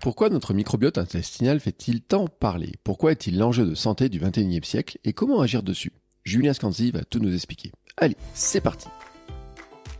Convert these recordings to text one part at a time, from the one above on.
Pourquoi notre microbiote intestinal fait-il tant parler Pourquoi est-il l'enjeu de santé du 21 siècle et comment agir dessus Julien Scanzi va tout nous expliquer. Allez, c'est parti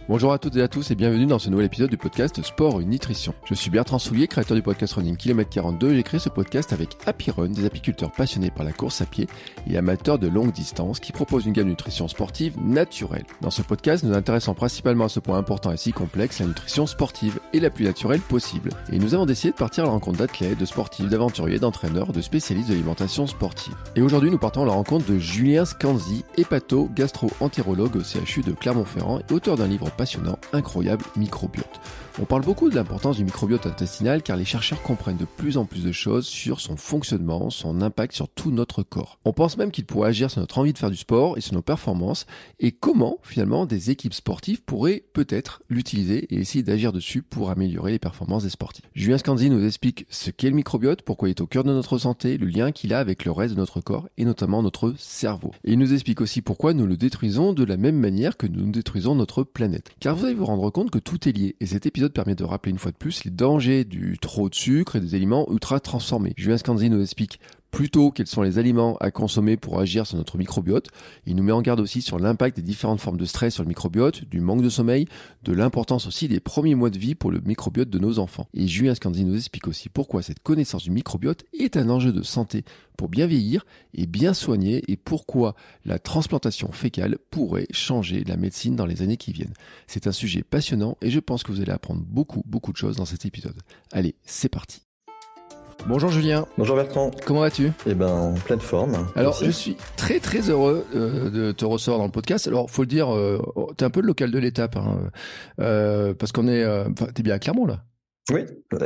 Bonjour à toutes et à tous et bienvenue dans ce nouvel épisode du podcast Sport et Nutrition. Je suis Bertrand Soulier, créateur du podcast Running Kilomètre 42 j'ai créé ce podcast avec Happy des apiculteurs passionnés par la course à pied et amateurs de longue distance qui proposent une gamme de nutrition sportive naturelle. Dans ce podcast, nous intéressons principalement à ce point important et si complexe, la nutrition sportive et la plus naturelle possible. Et nous avons décidé de partir à la rencontre d'athlètes, de sportifs, d'aventuriers, d'entraîneurs, de spécialistes d'alimentation sportive. Et aujourd'hui, nous partons à la rencontre de Julien Scanzi, hépato gastro-entérologue au CHU de Clermont-Ferrand et auteur d'un livre passionnant, Incroyable microbiote. On parle beaucoup de l'importance du microbiote intestinal car les chercheurs comprennent de plus en plus de choses sur son fonctionnement, son impact sur tout notre corps. On pense même qu'il pourrait agir sur notre envie de faire du sport et sur nos performances et comment finalement des équipes sportives pourraient peut-être l'utiliser et essayer d'agir dessus pour améliorer les performances des sportifs. Julien Scanzi nous explique ce qu'est le microbiote, pourquoi il est au cœur de notre santé, le lien qu'il a avec le reste de notre corps et notamment notre cerveau. Et il nous explique aussi pourquoi nous le détruisons de la même manière que nous détruisons notre planète. Car vous allez vous rendre compte que tout est lié et cet épisode permet de rappeler une fois de plus les dangers du trop de sucre et des aliments ultra transformés. Julien Scanzi nous explique plutôt quels sont les aliments à consommer pour agir sur notre microbiote. Il nous met en garde aussi sur l'impact des différentes formes de stress sur le microbiote, du manque de sommeil, de l'importance aussi des premiers mois de vie pour le microbiote de nos enfants. Et Julien Scandini nous explique aussi pourquoi cette connaissance du microbiote est un enjeu de santé pour bien vieillir et bien soigner et pourquoi la transplantation fécale pourrait changer la médecine dans les années qui viennent. C'est un sujet passionnant et je pense que vous allez apprendre beaucoup beaucoup de choses dans cet épisode. Allez, c'est parti. Bonjour Julien. Bonjour Bertrand. Comment vas-tu Eh ben en pleine forme. Alors je suis très très heureux euh, de te recevoir dans le podcast. Alors faut le dire, euh, t'es un peu le local de l'étape hein. euh, parce qu'on est, t'es bien à Clermont là. Oui,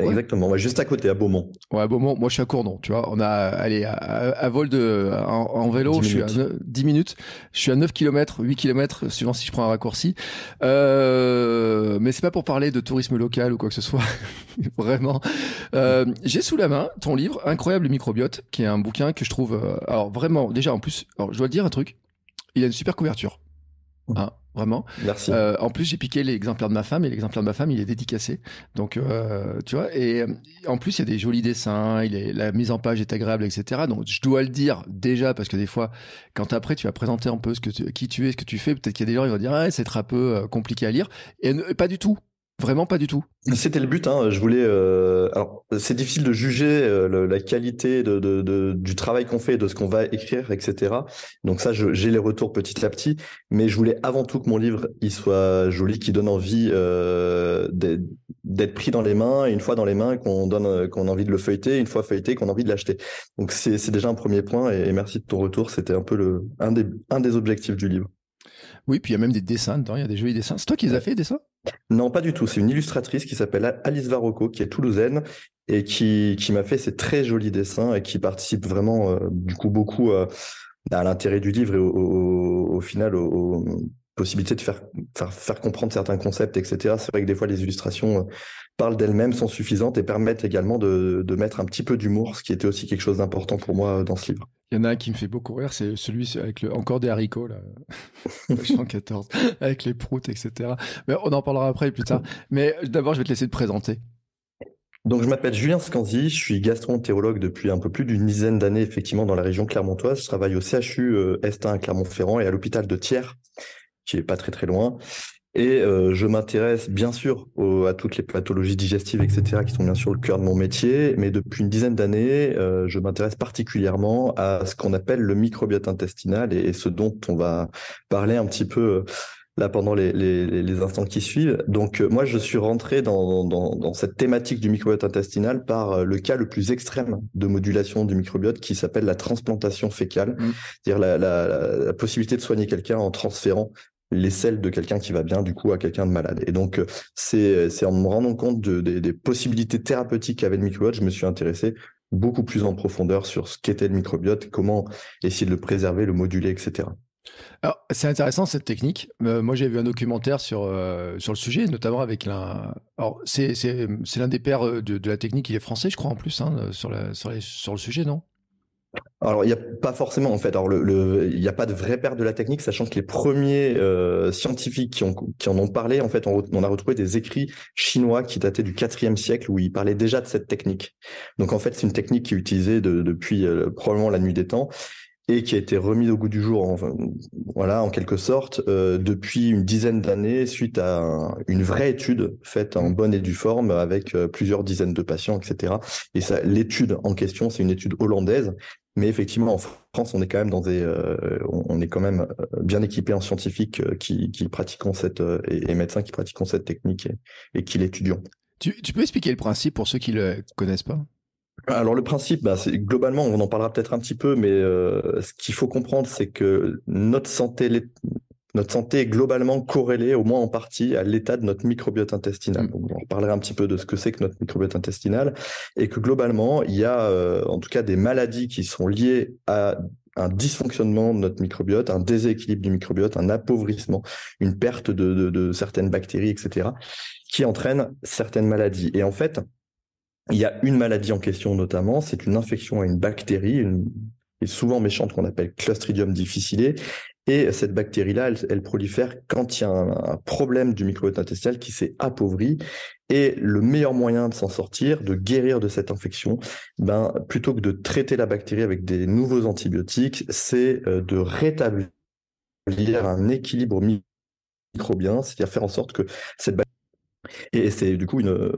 exactement. Ouais. Juste à côté, à Beaumont. Ouais, à Beaumont. Moi, je suis à Cournon. Tu vois, on a, allez, à, à vol de, en, vélo, je suis à 10 minutes. Je suis à 9 km, 8 km, suivant si je prends un raccourci. Euh, mais c'est pas pour parler de tourisme local ou quoi que ce soit. Vraiment. Euh, j'ai sous la main ton livre, Incroyable microbiote, qui est un bouquin que je trouve, euh, alors vraiment, déjà, en plus, alors, je dois le dire un truc. Il a une super couverture. Hein vraiment. Merci. Euh, en plus, j'ai piqué l'exemplaire de ma femme et l'exemplaire de ma femme, il est dédicacé. Donc, euh, tu vois, et euh, en plus, il y a des jolis dessins, il est, la mise en page est agréable, etc. Donc, je dois le dire déjà parce que des fois, quand après tu vas présenter un peu ce que qui tu es, ce que tu fais, peut-être qu'il y a des gens qui vont dire, ah, c'est un peu compliqué à lire. et pas du tout. Vraiment pas du tout. C'était le but. Hein. Je voulais. Euh, alors, c'est difficile de juger euh, la qualité de, du travail qu'on fait, de ce qu'on va écrire, etc. Donc ça, j'ai les retours petit à petit. Mais je voulais avant tout que mon livre il soit joli, qu'il donne envie euh, d'être pris dans les mains. Et une fois dans les mains, qu'on donne, qu'on a envie de le feuilleter. Une fois feuilleté, qu'on a envie de l'acheter. Donc c'est déjà un premier point. Et, merci de ton retour. C'était un peu le un des un des objectifs du livre. Oui, puis il y a même des dessins dedans. Il y a des jolis dessins. C'est toi qui les as fait, des dessins non, pas du tout. C'est une illustratrice qui s'appelle Alice Varocco, qui est toulousaine et qui, qui m'a fait ces très jolis dessins et qui participe vraiment, euh, du coup, beaucoup euh, à l'intérêt du livre et au, final aux, possibilités de faire, faire, faire, comprendre certains concepts, etc. C'est vrai que des fois, les illustrations euh, parlent d'elles-mêmes sont suffisantes et permettent également de, mettre un petit peu d'humour, ce qui était aussi quelque chose d'important pour moi euh, dans ce livre. Il y en a un qui me fait beaucoup rire, c'est celui avec le, encore des haricots, là, avec les proutes, etc. Mais on en parlera après, plus tard. Mais d'abord, je vais te laisser te présenter. Donc, je m'appelle Julien Scanzi, je suis gastroentérologue depuis un peu plus d'une dizaine d'années, effectivement, dans la région clermontoise. Je travaille au CHU euh, Est à Clermont-Ferrand et à l'hôpital de Thiers, qui est pas très très loin. Et euh, je m'intéresse bien sûr à toutes les pathologies digestives, etc., qui sont bien sûr le cœur de mon métier, mais depuis une dizaine d'années, euh, je m'intéresse particulièrement à ce qu'on appelle le microbiote intestinal et, ce dont on va parler un petit peu euh, là pendant les, les, les instants qui suivent. Donc moi, je suis rentré dans, dans, dans, cette thématique du microbiote intestinal par le cas le plus extrême de modulation du microbiote qui s'appelle la transplantation fécale, mmh. c'est-à-dire la, la, la, possibilité de soigner quelqu'un en transférant les selles de quelqu'un qui va bien, du coup, à quelqu'un de malade. Et donc, euh, euh, c'est, en me rendant compte des possibilités thérapeutiques qu'avait le microbiote, je me suis intéressé beaucoup plus en profondeur sur ce qu'était le microbiote, comment essayer de le préserver, le moduler, etc. Alors, c'est intéressant cette technique. Euh, moi, j'ai vu un documentaire sur, sur le sujet, notamment avec l'un. Alors, c'est, l'un des pères de, la technique, il est français, je crois, en plus, hein, sur, la, sur le sujet, non alors, il n'y a pas forcément, en fait. Alors, il n'y a pas de vraie perte de la technique, sachant que les premiers euh, scientifiques qui, en ont parlé, en fait, on, a retrouvé des écrits chinois qui dataient du IVe siècle où ils parlaient déjà de cette technique. Donc, en fait, c'est une technique qui est utilisée depuis euh, probablement la nuit des temps et qui a été remise au goût du jour, en, voilà, en quelque sorte, euh, depuis une dizaine d'années, suite à une vraie étude faite en bonne et due forme avec plusieurs dizaines de patients, etc. Et ça, l'étude en question, c'est une étude hollandaise mais effectivement, en France, on est quand même dans des, euh, on est quand même euh, bien équipé en scientifiques euh, qui, qui cette et, médecins qui pratiquent cette technique et, et qui l'étudions. Tu, peux expliquer le principe pour ceux qui le connaissent pas Alors le principe, bah, c'est globalement, on en parlera peut-être un petit peu, mais ce qu'il faut comprendre, c'est que notre santé, notre santé est globalement corrélée, au moins en partie, à l'état de notre microbiote intestinal. Mm. Donc, on reparlera un petit peu de ce que c'est que notre microbiote intestinal et que globalement, il y a euh, en tout cas des maladies qui sont liées à un dysfonctionnement de notre microbiote, un déséquilibre du microbiote, un appauvrissement, une perte de, de, certaines bactéries, etc., qui entraîne certaines maladies. Et en fait, il y a une maladie en question notamment, c'est une infection à une bactérie, une, et souvent méchante qu'on appelle Clostridium difficile et cette bactérie-là, elle, prolifère quand il y a un, problème du microbiote intestinal qui s'est appauvri. Et le meilleur moyen de s'en sortir, de guérir de cette infection, ben, plutôt que de traiter la bactérie avec des nouveaux antibiotiques, c'est euh, de rétablir un équilibre microbien, c'est-à-dire faire en sorte que cette bactérie et c'est du coup une, euh,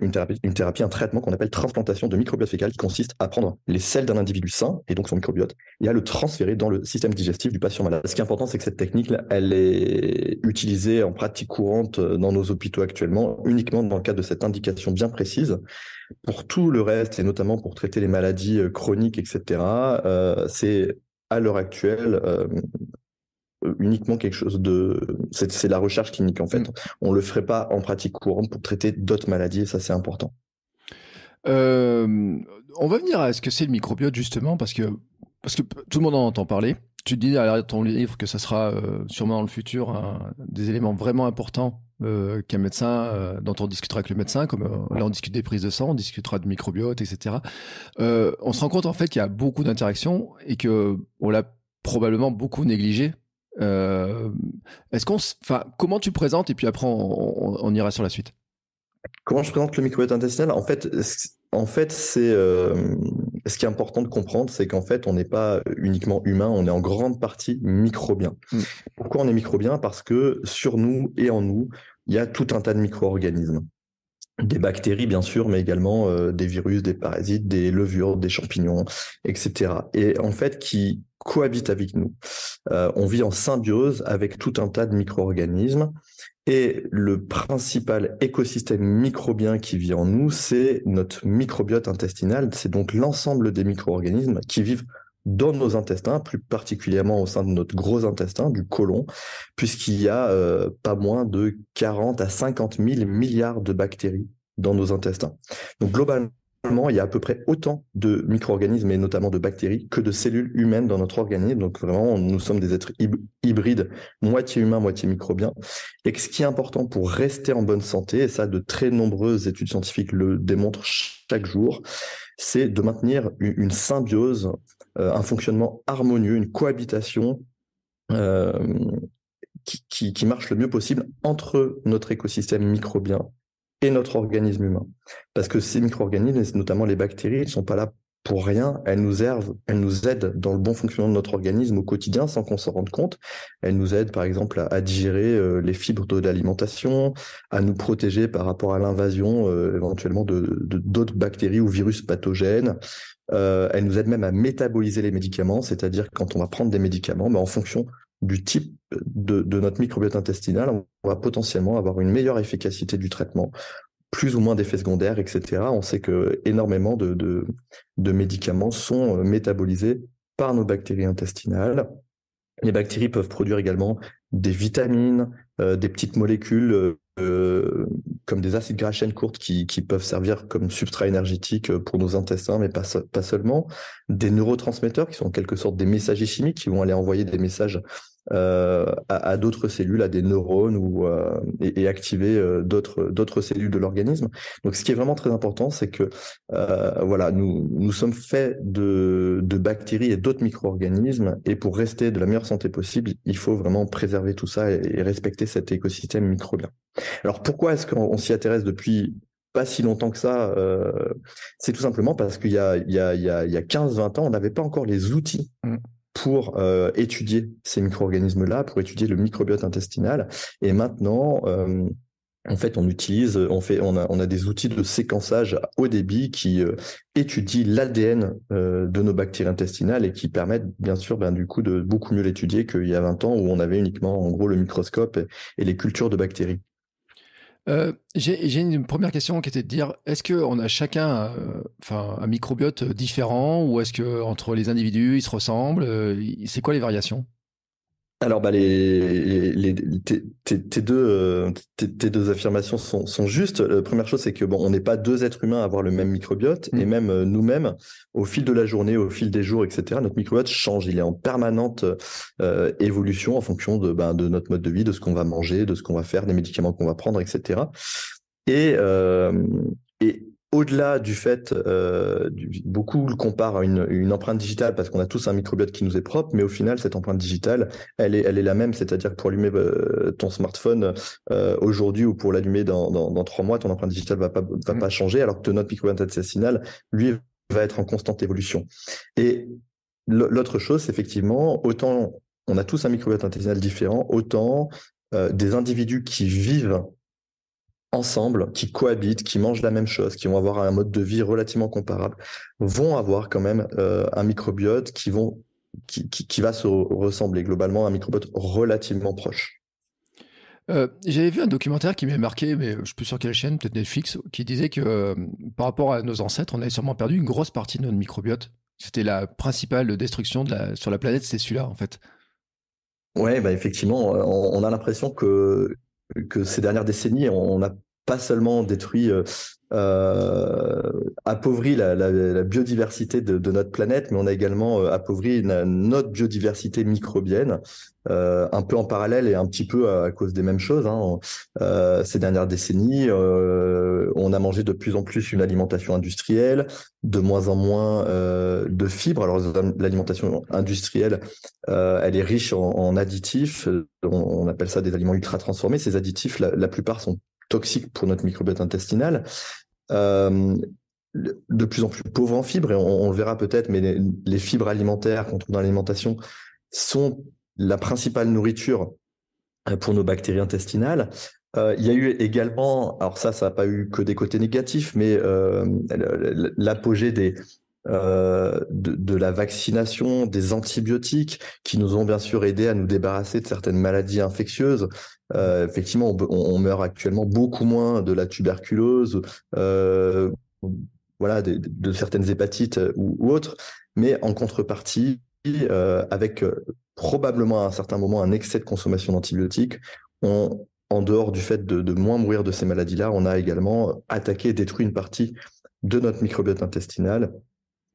une thérapie, un traitement qu'on appelle transplantation de microbiote fécal, qui consiste à prendre les selles d'un individu sain et donc son microbiote et à le transférer dans le système digestif du patient malade. Ce qui est important, c'est que cette technique, elle est utilisée en pratique courante euh, dans nos hôpitaux actuellement, uniquement dans le cadre de cette indication bien précise. Pour tout le reste, et notamment pour traiter les maladies euh, chroniques, etc., euh, c'est à l'heure actuelle euh, uniquement quelque chose de. C'est c'est la recherche clinique en fait. Mm. On ne le ferait pas en pratique courante pour traiter d'autres maladies et ça c'est important. Euh, on va venir à ce que c'est le microbiote justement parce que, parce que tout le monde en entend parler. Tu dis à ton livre que ça sera euh, sûrement dans le futur des éléments vraiment importants qu'un médecin, dont on discutera avec le médecin, comme là on discute des prises de sang, on discutera de microbiote, etc. on se rend compte en fait qu'il y a beaucoup d'interactions et que on l'a probablement beaucoup négligé euh, est-ce qu'on, enfin, comment tu présentes et puis après on, ira sur la suite. Comment je présente le microbiote intestinal En fait, en fait, c'est euh, ce qui est important de comprendre, c'est qu'en fait, on n'est pas uniquement humain, on est en grande partie microbien. Mm. Pourquoi on est microbien Parce que sur nous et en nous, il y a tout un tas de micro-organismes des bactéries bien sûr, mais également euh, des virus, des parasites, des levures, des champignons, etc. Et en fait, qui cohabite avec nous. Euh, on vit en symbiose avec tout un tas de micro-organismes. Et le principal écosystème microbien qui vit en nous, c'est notre microbiote intestinal. C'est donc l'ensemble des micro-organismes qui vivent dans nos intestins, plus particulièrement au sein de notre gros intestin, du côlon, puisqu'il y a euh, pas moins de 40 à 50 000 milliards de bactéries dans nos intestins. Donc globalement, il y a à peu près autant de micro-organismes et notamment de bactéries que de cellules humaines dans notre organisme. Donc vraiment, nous sommes des êtres hybrides, moitié humains, moitié microbiens. Et ce qui est important pour rester en bonne santé, et ça de très nombreuses études scientifiques le démontrent chaque jour, c'est de maintenir une symbiose, euh, un fonctionnement harmonieux, une cohabitation. Euh, qui, qui marche le mieux possible entre notre écosystème microbien notre organisme humain. Parce que ces micro-organismes, notamment les bactéries, ne sont pas là pour rien. Elles nous, servent, elles nous aident dans le bon fonctionnement de notre organisme au quotidien sans qu'on s'en rende compte. Elles nous aident, par exemple, à, digérer euh, les fibres de l'alimentation, à nous protéger par rapport à l'invasion euh, éventuellement de d'autres bactéries ou virus pathogènes. Euh, elles nous aident même à métaboliser les médicaments, c'est-à-dire quand on va prendre des médicaments, mais en fonction du type de, notre microbiote intestinal, on va potentiellement avoir une meilleure efficacité du traitement, plus ou moins d'effets secondaires, etc. On sait que énormément de, médicaments sont euh, métabolisés par nos bactéries intestinales. Les bactéries peuvent produire également des vitamines, euh, des petites molécules euh, euh, comme des acides gras à chaîne qui, qui, peuvent servir comme substrat énergétique pour nos intestins, mais pas, pas seulement, des neurotransmetteurs qui sont en quelque sorte des messagers chimiques qui vont aller envoyer des messages euh, à, d'autres cellules, à des neurones ou euh, et, et, activer euh, d'autres d'autres cellules de l'organisme. Donc, ce qui est vraiment très important, c'est que voilà, nous nous sommes faits de de bactéries et d'autres micro-organismes, et pour rester de la meilleure santé possible, il faut vraiment préserver tout ça et, respecter cet écosystème microbien. Alors, pourquoi est-ce qu'on s'y intéresse depuis pas si longtemps que ça, c'est tout simplement parce qu'il y a, il y a, il y a 15-20 ans, on n'avait pas encore les outils mmh pour euh, étudier ces micro-organismes-là, pour étudier le microbiote intestinal. Et maintenant, euh, en fait, on utilise, on fait, on a, des outils de séquençage haut débit qui euh, étudient l'ADN de nos bactéries intestinales et qui permettent, bien sûr, ben, du coup, de beaucoup mieux l'étudier qu'il y a 20 ans où on avait uniquement, en gros, le microscope et les cultures de bactéries. Euh, j'ai une première question qui était de dire est-ce qu'on a chacun euh, enfin, un microbiote euh, différent ou est-ce que entre les individus ils se ressemblent C'est quoi les variations alors, bah, les, les, les tes, tes, deux, euh, tes, deux affirmations sont, sont justes. La première chose, c'est que bon, on n'est pas deux êtres humains à avoir le même microbiote, et mm. même euh, nous-mêmes, au fil de la journée, au fil des jours, etc., notre microbiote change. Il est en permanente euh, évolution en fonction de, ben, de notre mode de vie, de ce qu'on va manger, de ce qu'on va faire, des médicaments qu'on va prendre, etc. Et, et, au-delà du fait, euh, beaucoup le comparent à une, empreinte digitale parce qu'on a tous un microbiote qui nous est propre, mais au final, cette empreinte digitale, elle est, elle est la même. C'est-à-dire que pour allumer euh, ton smartphone euh, aujourd'hui ou pour l'allumer dans, trois mois, ton empreinte digitale va pas, va mm. pas changer, alors que notre microbiote intestinal, lui, va être en constante évolution. Et l'autre chose, c'est effectivement, autant on a tous un microbiote intestinal différent, autant des individus qui vivent ensemble, qui cohabitent, qui mangent la même chose, qui vont avoir un mode de vie relativement comparable, vont avoir quand même euh, un microbiote qui, vont, qui, va se ressembler globalement à un microbiote relativement proche. Euh, j'avais vu un documentaire qui m'a marqué, mais je suis plus sûr quelle chaîne, peut-être Netflix, qui disait que euh, par rapport à nos ancêtres, on avait sûrement perdu une grosse partie de notre microbiote. C'était la principale destruction sur la planète, c'est celui-là en fait. Ouais, bah effectivement, on a l'impression que que ces dernières décennies, on a pas seulement détruit, euh, euh appauvri la, biodiversité de, notre planète, mais on a également euh, appauvri notre biodiversité microbienne, euh, un peu en parallèle et un petit peu à, cause des mêmes choses. Hein. ces dernières décennies, on a mangé de plus en plus une alimentation industrielle, de moins en moins de fibres. Alors l'alimentation industrielle, elle est riche en, additifs, on, appelle ça des aliments ultra transformés. Ces additifs, la plupart sont toxique pour notre microbiote intestinal, euh, de plus en plus pauvre en fibres, et on, le verra peut-être, mais les, fibres alimentaires qu'on trouve dans l'alimentation sont la principale nourriture euh, pour nos bactéries intestinales. Euh, il y a eu également, alors ça, ça n'a pas eu que des côtés négatifs, mais l'apogée des, de, de, la vaccination, des antibiotiques qui nous ont bien sûr aidé à nous débarrasser de certaines maladies infectieuses. Euh, effectivement, on, meurt actuellement beaucoup moins de la tuberculose, euh, voilà, de, certaines hépatites euh, ou, autres, mais en contrepartie, avec probablement à un certain moment un excès de consommation d'antibiotiques, on, en dehors du fait de, de moins mourir de ces maladies-là, on a également attaqué et détruit une partie de notre microbiote intestinal.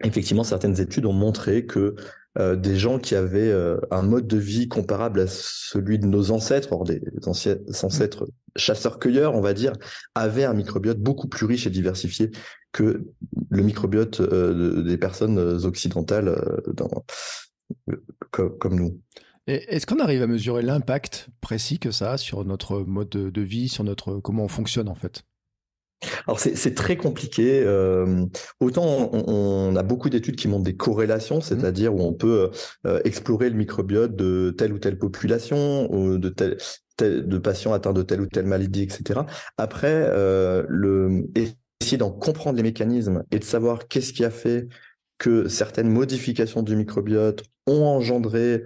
Effectivement, certaines études ont montré que euh, des gens qui avaient euh, un mode de vie comparable à celui de nos ancêtres, or des ancêtres chasseurs-cueilleurs, on va dire, avaient un microbiote beaucoup plus riche et diversifié que le microbiote euh, des personnes occidentales comme, comme, nous. Est-ce qu'on arrive à mesurer l'impact précis que ça a sur notre mode de vie, sur notre comment on fonctionne en fait alors c'est très compliqué. Euh, autant on, a beaucoup d'études qui montrent des corrélations, mhm. c'est-à-dire où on peut euh, explorer le microbiote de telle ou telle population, ou de patients atteints de telle ou telle maladie, etc. Après, euh, essayer d'en comprendre les mécanismes et de savoir qu'est-ce qui a fait que certaines modifications du microbiote ont engendré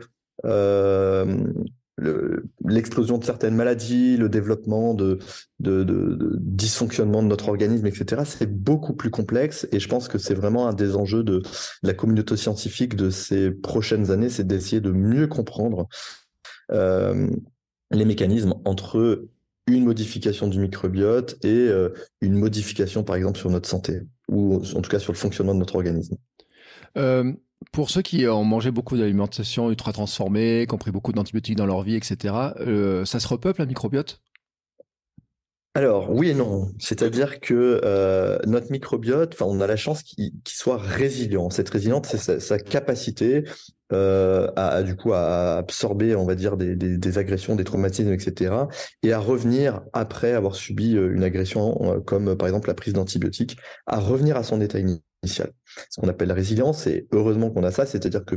l'explosion de certaines maladies, le développement de, de, de, dysfonctionnement de notre organisme, etc. C'est beaucoup plus complexe et je pense que c'est vraiment un des enjeux de la communauté scientifique de ces prochaines années, c'est d'essayer de mieux comprendre euh, les mécanismes entre une modification du microbiote et euh, une modification, par exemple, sur notre santé ou en tout cas sur le fonctionnement de notre organisme. Euh, pour ceux qui ont mangé beaucoup d'alimentation ultra transformée, qui ont pris beaucoup d'antibiotiques dans leur vie, etc., euh, ça se repeuple la microbiote alors oui et non, c'est-à-dire que euh, notre microbiote, on a la chance qu'il soit résilient. Cette résilience, c'est sa, capacité euh, à, du coup à absorber, on va dire, des, agressions, des traumatismes, etc., et à revenir après avoir subi une agression, comme par exemple la prise d'antibiotiques, à revenir à son état initial ce qu'on appelle la résilience, et heureusement qu'on a ça, c'est-à-dire que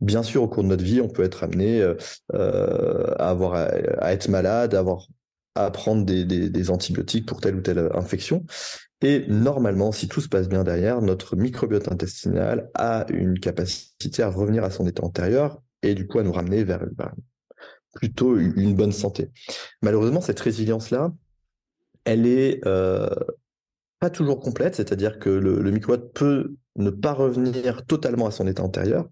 bien sûr, au cours de notre vie, on peut être amené euh, euh, à être malade, à prendre des, antibiotiques pour telle ou telle infection. Et normalement, si tout se passe bien derrière, notre microbiote intestinal a une capacité à revenir à son état antérieur et du coup à nous ramener vers plutôt une bonne santé. Malheureusement, cette résilience-là, elle est euh, pas toujours complète, c'est-à-dire que le, microbiote peut ne pas revenir totalement à son état antérieur,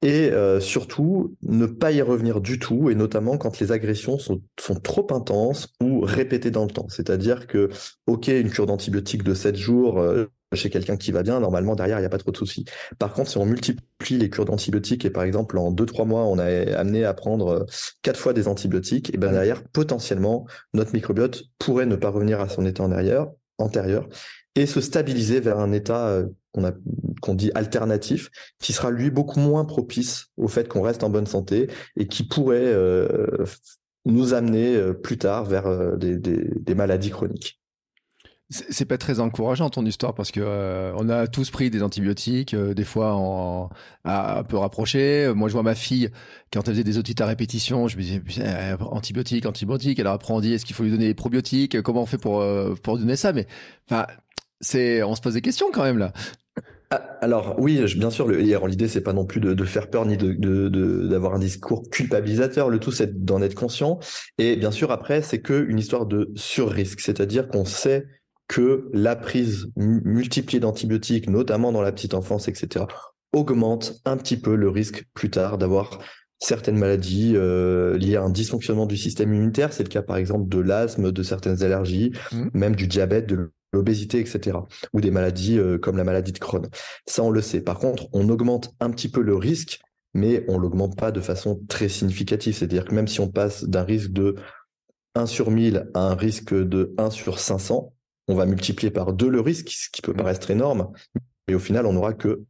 et euh, surtout ne pas y revenir du tout, et notamment quand les agressions sont, trop intenses ou répétées dans le temps. C'est-à-dire que, ok, une cure d'antibiotiques de 7 jours euh, chez quelqu'un qui va bien, normalement derrière, il n'y a pas trop de soucis. Par contre, si on multiplie les cures d'antibiotiques, et par exemple en 2-3 mois, on est amené à prendre 4 euh, fois des antibiotiques, et bien derrière, potentiellement, notre microbiote pourrait ne pas revenir à son état antérieur antérieur et se stabiliser vers un état euh, qu'on dit alternatif, qui sera lui beaucoup moins propice au fait qu'on reste en bonne santé et qui pourrait euh, nous amener euh, plus tard vers des maladies chroniques. C'est pas très encourageant ton histoire parce que euh, on a tous pris des antibiotiques, euh, des fois à, un peu rapprochés. Moi, je vois ma fille quand elle faisait des otites à répétition, je me disais antibiotiques, antibiotiques. Alors après, on dit est-ce qu'il faut lui donner des probiotiques Comment on fait pour euh, pour donner ça Mais enfin, c'est on se pose des questions quand même là. Ah, alors oui, bien sûr, l'idée c'est pas non plus de, faire peur ni d'avoir de, un discours culpabilisateur. Le tout c'est d'en être conscient. Et bien sûr après c'est qu'une histoire de sur-risque, c'est-à-dire qu'on sait que la prise multipliée d'antibiotiques, notamment dans la petite enfance, etc., augmente un petit peu le risque plus tard d'avoir certaines maladies euh, liées à un dysfonctionnement du système immunitaire. C'est le cas par exemple de l'asthme, de certaines allergies, mmh. même du diabète, de l'obésité, etc. Ou des maladies euh, comme la maladie de Crohn. Ça, on le sait. Par contre, on augmente un petit peu le risque, mais on ne l'augmente pas de façon très significative. C'est-à-dire que même si on passe d'un risque de 1 sur 1000 à un risque de 1 sur 500, on va multiplier par deux le risque, ce qui peut mm. paraître énorme, mais au final, on n'aura que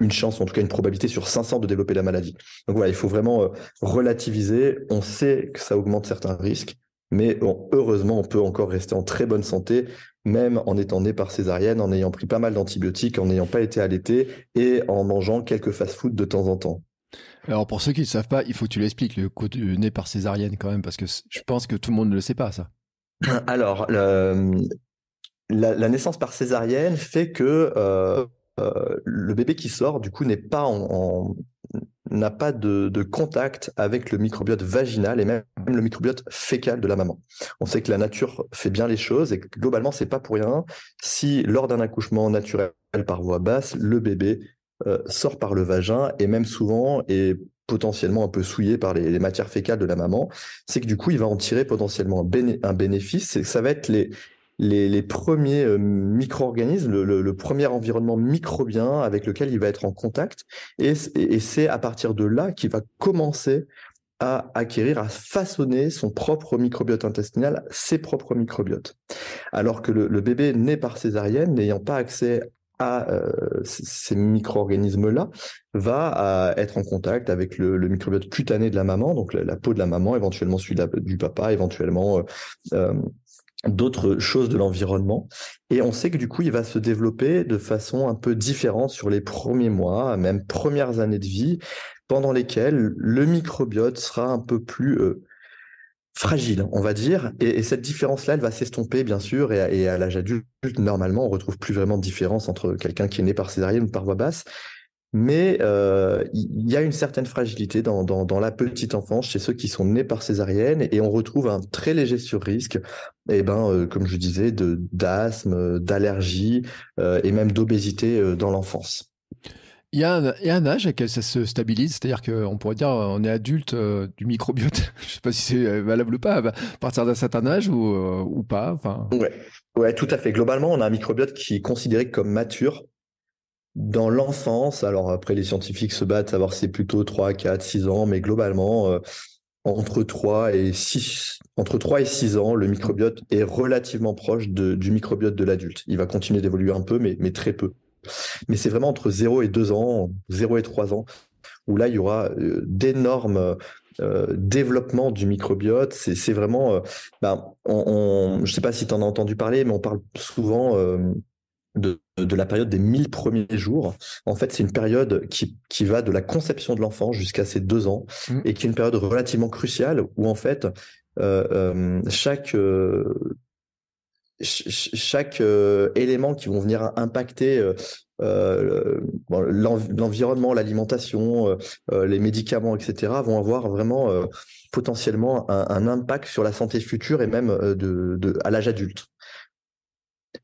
une chance, en tout cas une probabilité sur 500 de développer la maladie. Donc voilà, il faut vraiment euh, relativiser. On sait que ça augmente certains risques, mais heureusement, on peut encore rester en très bonne santé, même en étant né par césarienne, en ayant pris pas mal d'antibiotiques, en n'ayant pas été allaité et en mangeant quelques fast-food de temps en temps. Alors pour ceux qui ne savent pas, il faut que tu l'expliques, le coup euh, de né par césarienne quand même, parce que je pense que tout le monde ne le sait pas, ça. Alors, euh, la, naissance par césarienne fait que euh, euh, le bébé qui sort, du coup, n'a pas de, contact avec le microbiote vaginal et même le microbiote fécal de la maman. On sait que la nature fait bien les choses et que globalement, c'est pas pour rien si lors d'un accouchement naturel par voie basse, le bébé sort par le vagin et même souvent et potentiellement un peu souillé par les, matières fécales de la maman, c'est que du coup, il va en tirer potentiellement un, bénéfice, c'est que ça va être les, premiers euh, micro-organismes, le, premier environnement microbien avec lequel il va être en contact, et, c'est à partir de là qu'il va commencer à acquérir, à façonner son propre microbiote intestinal, ses propres microbiotes. Alors que le, le bébé né par césarienne, n'ayant pas accès à euh, ces micro-organismes-là va euh, être en contact avec le, microbiote cutané de la maman, donc la, peau de la maman, éventuellement celui du papa, éventuellement euh, d'autres choses de l'environnement. Et on sait que du coup, il va se développer de façon un peu différente sur les premiers mois, même premières années de vie, pendant lesquelles le microbiote sera un peu plus fragile, on va dire. Et, cette différence-là, elle va s'estomper, bien sûr. Et, à, l'âge adulte, normalement, on retrouve plus vraiment de différence entre quelqu'un qui est né par césarienne ou par voie basse. Mais euh, il y a une certaine fragilité dans, la petite enfance chez ceux qui sont nés par césarienne et on retrouve un très léger sur-risque, et eh ben, euh, comme je disais, d'asthme, d'allergie euh, et même d'obésité dans l'enfance. Il y, a un, âge à quel ça se stabilise, c'est-à-dire qu'on pourrait dire on est adulte euh, du microbiote. Je ne sais pas si c'est euh, valable ou pas, à partir d'un certain âge ou, euh, pas. Oui, Ouais. ouais, tout à fait. Globalement, on a un microbiote qui est considéré comme mature dans l'enfance. Alors après, les scientifiques se battent à voir si c'est plutôt 3, 4, 6 ans, mais globalement, entre, 3 et 6, entre 3 et 6 ans, le microbiote est relativement proche du microbiote de l'adulte. Il va continuer d'évoluer un peu, mais, mais très peu. Mais c'est vraiment entre 0 et 2 ans, 0 et 3 ans, où là, il y aura euh, d'énormes euh, développements du microbiote. C'est vraiment, euh, ben, je ne sais pas si tu en as entendu parler, mais on parle souvent de, la période des 1000 premiers jours. En fait, c'est une période qui, qui, va de la conception de l'enfant jusqu'à ses deux ans mmh. et qui est une période relativement cruciale où, en fait, chaque chaque euh, élément qui vont venir impacter euh, euh, l'environnement, l'alimentation, les médicaments, etc., vont avoir vraiment potentiellement un, impact sur la santé future et même de, à l'âge adulte.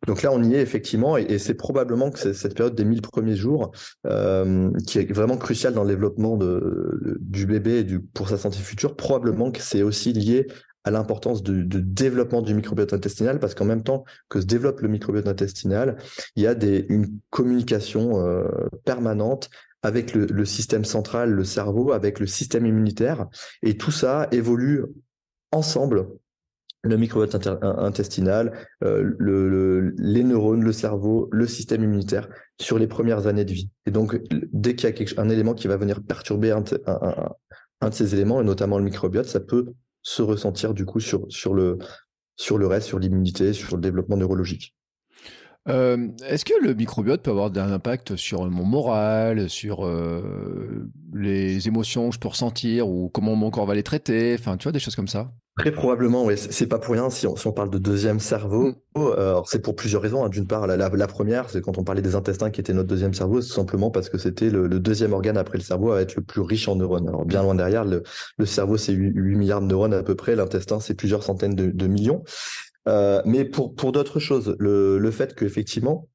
Donc là, on y est effectivement, et, c'est probablement que cette période des 1000 premiers jours qui est vraiment cruciale dans le développement de, du bébé du, pour sa santé future. Probablement que c'est aussi lié à l'importance du, développement du microbiote intestinal parce qu'en même temps que se développe le microbiote intestinal, il y a des, une communication euh, permanente avec le, système central, le cerveau, avec le système immunitaire, et tout ça évolue ensemble. Le microbiote intestinal, euh, le, les neurones, le cerveau, le système immunitaire sur les premières années de vie. Et donc, dès qu'il y a un élément qui va venir perturber un de ces éléments, et notamment le microbiote, ça peut se ressentir du coup sur, sur, le, sur le reste, sur l'immunité, sur le développement neurologique. Euh, est-ce que le microbiote peut avoir un impact sur mon moral, sur euh, les émotions que je peux ressentir ou comment mon corps va les traiter Enfin, tu vois, des choses comme ça. Très probablement, oui. C'est pas pour rien si on, parle de deuxième cerveau. Mmh. c'est pour plusieurs raisons. Hein. D'une part, la, première, c'est quand on parlait des intestins qui étaient notre deuxième cerveau, c'est simplement parce que c'était le, deuxième organe après le cerveau à être le plus riche en neurones. Alors bien loin derrière, le, cerveau c'est 8, milliards de neurones à peu près, l'intestin c'est plusieurs centaines de millions. Euh, mais pour, pour d'autres choses, le, fait qu'effectivement,